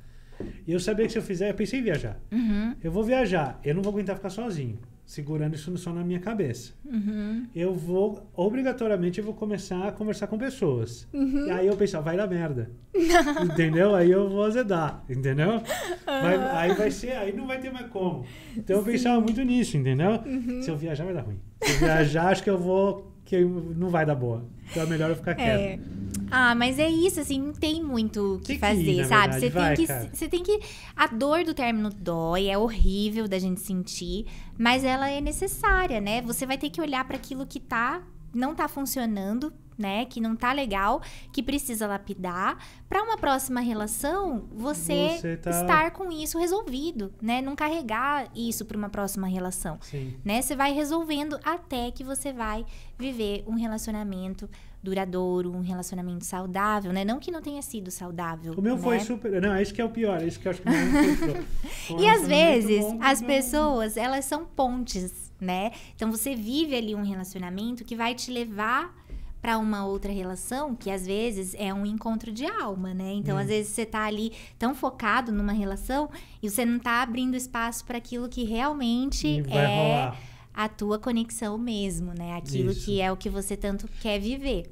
E eu sabia que se eu fizer, eu pensei em viajar. Uhum. Eu vou viajar, eu não vou aguentar ficar sozinho segurando isso só na minha cabeça. Uhum. Eu vou, obrigatoriamente, eu vou começar a conversar com pessoas. Uhum. E aí eu pensar, ah, vai dar merda. entendeu? Aí eu vou azedar, entendeu? Uhum. Vai, ah. aí vai ser, aí não vai ter mais como. Então Sim. eu pensava muito nisso, entendeu? Uhum. Se eu viajar, vai dar ruim. Se eu viajar, acho que eu vou que não vai dar boa. Então é melhor eu ficar é. quieto. Ah, mas é isso, assim, não tem muito o que, que, fazer, que ir, sabe? Você tem, que, você tem que. A dor do término dói, é horrível da gente sentir, mas ela é necessária, né? Você vai ter que olhar para aquilo que tá, não tá funcionando né, que não tá legal, que precisa lapidar, para uma próxima relação você, você tá... estar com isso resolvido, né? Não carregar isso para uma próxima relação, Sim. né? Você vai resolvendo até que você vai viver um relacionamento duradouro, um relacionamento saudável, né? Não que não tenha sido saudável. O meu né? foi super. Não, é isso que é o pior, É isso que eu acho que não E às vezes bom, as não... pessoas elas são pontes, né? Então você vive ali um relacionamento que vai te levar para uma outra relação, que às vezes é um encontro de alma, né? Então, hum. às uhum. vezes você tá ali tão focado numa relação e você não tá abrindo espaço para aquilo que realmente é rolar. a tua conexão mesmo, né? Aquilo Isso. que é o que você tanto quer viver.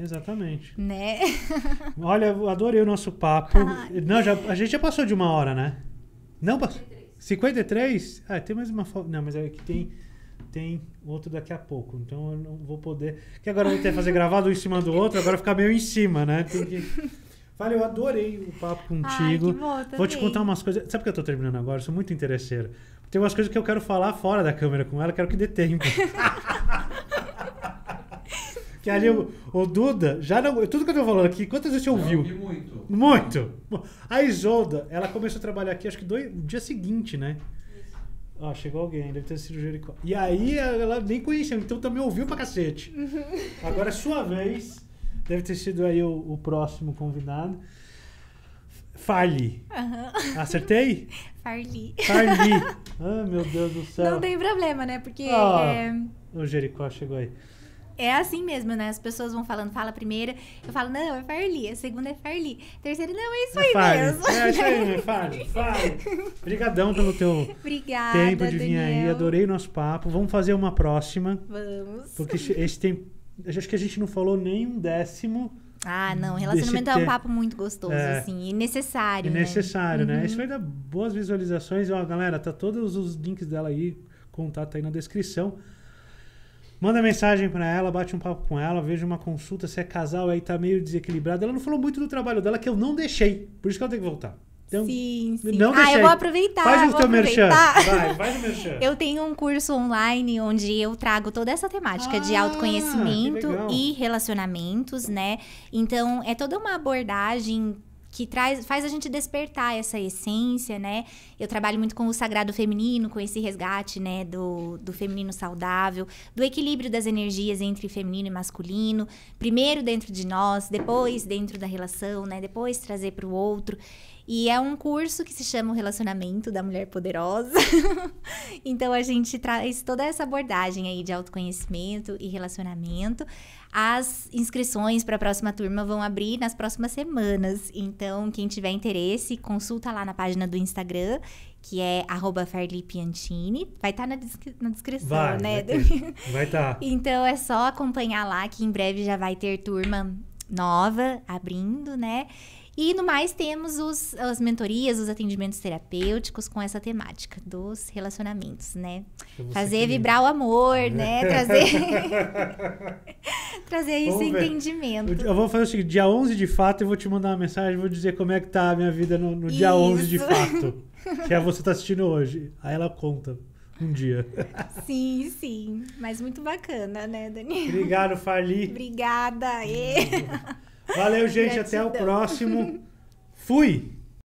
Exatamente. Né? Olha, eu adorei o nosso papo. não, já, a gente já passou de uma hora, né? Não passou. 53? Ah, tem mais uma foto. Não, mas é que tem tem outro daqui a pouco. Então eu não vou poder. Que agora eu vou ter que fazer gravado um em cima do outro, agora ficar meio em cima, né? Tem que. Vale, eu adorei o papo contigo. Ai, bom, vou te contar umas coisas. Sabe por que eu tô terminando agora? Eu sou muito interesseiro. Tem umas coisas que eu quero falar fora da câmera com ela, quero que dê tempo. que ali o, o, Duda já não. Tudo que eu tô falando aqui, quantas vezes você ouviu? Eu ouvi muito. Muito. A Isolda, ela começou a trabalhar aqui, acho que dois, no dia seguinte, né? ah, chegou alguém, deve ter sido o Jericó. E aí ela nem conhecia, então também ouviu pra cacete. Uhum. Agora é sua vez. Deve ter sido aí o, o próximo convidado. Farli. Uhum. Acertei? Farli. Farli. Ah, meu Deus do céu. Não tem problema, né? Porque. Ah, é... O Jericó chegou aí é assim mesmo, né? As pessoas vão falando, fala a primeira, eu falo, não, é Farli, a segunda é Farli, a terceira, não, é isso é aí fale, mesmo. É isso aí, Fale, é fale. Obrigadão pelo teu Obrigada, tempo de vir aí, adorei o nosso papo. Vamos fazer uma próxima. Vamos. Porque esse tem, acho que a gente não falou nem um décimo. Ah, não, relacionamento é um é papo muito gostoso, é, assim, e necessário, e né? necessário, né? né? Uhum. Isso vai dar boas visualizações. Ó, galera, tá todos os links dela aí, contato aí na descrição. Manda mensagem para ela, bate um papo com ela, veja uma consulta, se é casal aí tá meio desequilibrado. Ela não falou muito do trabalho dela que eu não deixei, por isso que ela tem que voltar. Então, sim, sim. Não ah, eu vou aproveitar. Faz o teu merchan. Vai, vai o merchan. Eu tenho um curso online onde eu trago toda essa temática ah, de autoconhecimento e relacionamentos, né? Então, é toda uma abordagem que traz, faz a gente despertar essa essência, né? Eu trabalho muito com o sagrado feminino, com esse resgate, né, do, do feminino saudável, do equilíbrio das energias entre feminino e masculino, primeiro dentro de nós, depois dentro da relação, né? Depois trazer para o outro. E é um curso que se chama o Relacionamento da Mulher Poderosa. então a gente traz toda essa abordagem aí de autoconhecimento e relacionamento. As inscrições para a próxima turma vão abrir nas próximas semanas. Então, quem tiver interesse, consulta lá na página do Instagram, que é @farlipiantini. Vai estar tá na, na, descrição, vai, né? Vai estar. Tá. então é só acompanhar lá que em breve já vai ter turma nova abrindo, né? E no mais temos os, as mentorias, os atendimentos terapêuticos com essa temática dos relacionamentos, né? Fazer vibrar o amor, é. né? Trazer trazer esse entendimento. Eu vou fazer o seguinte, dia 11 de fato eu vou te mandar uma mensagem, vou dizer como é que tá a minha vida no, no dia Isso. 11 de fato. Que é você tá assistindo hoje. Aí ela conta um dia. Sim, sim. Mas muito bacana, né, Daniel? Obrigado, Farli. Obrigada. E... Valeu, gente. Gratidão. Até o próximo. Fui!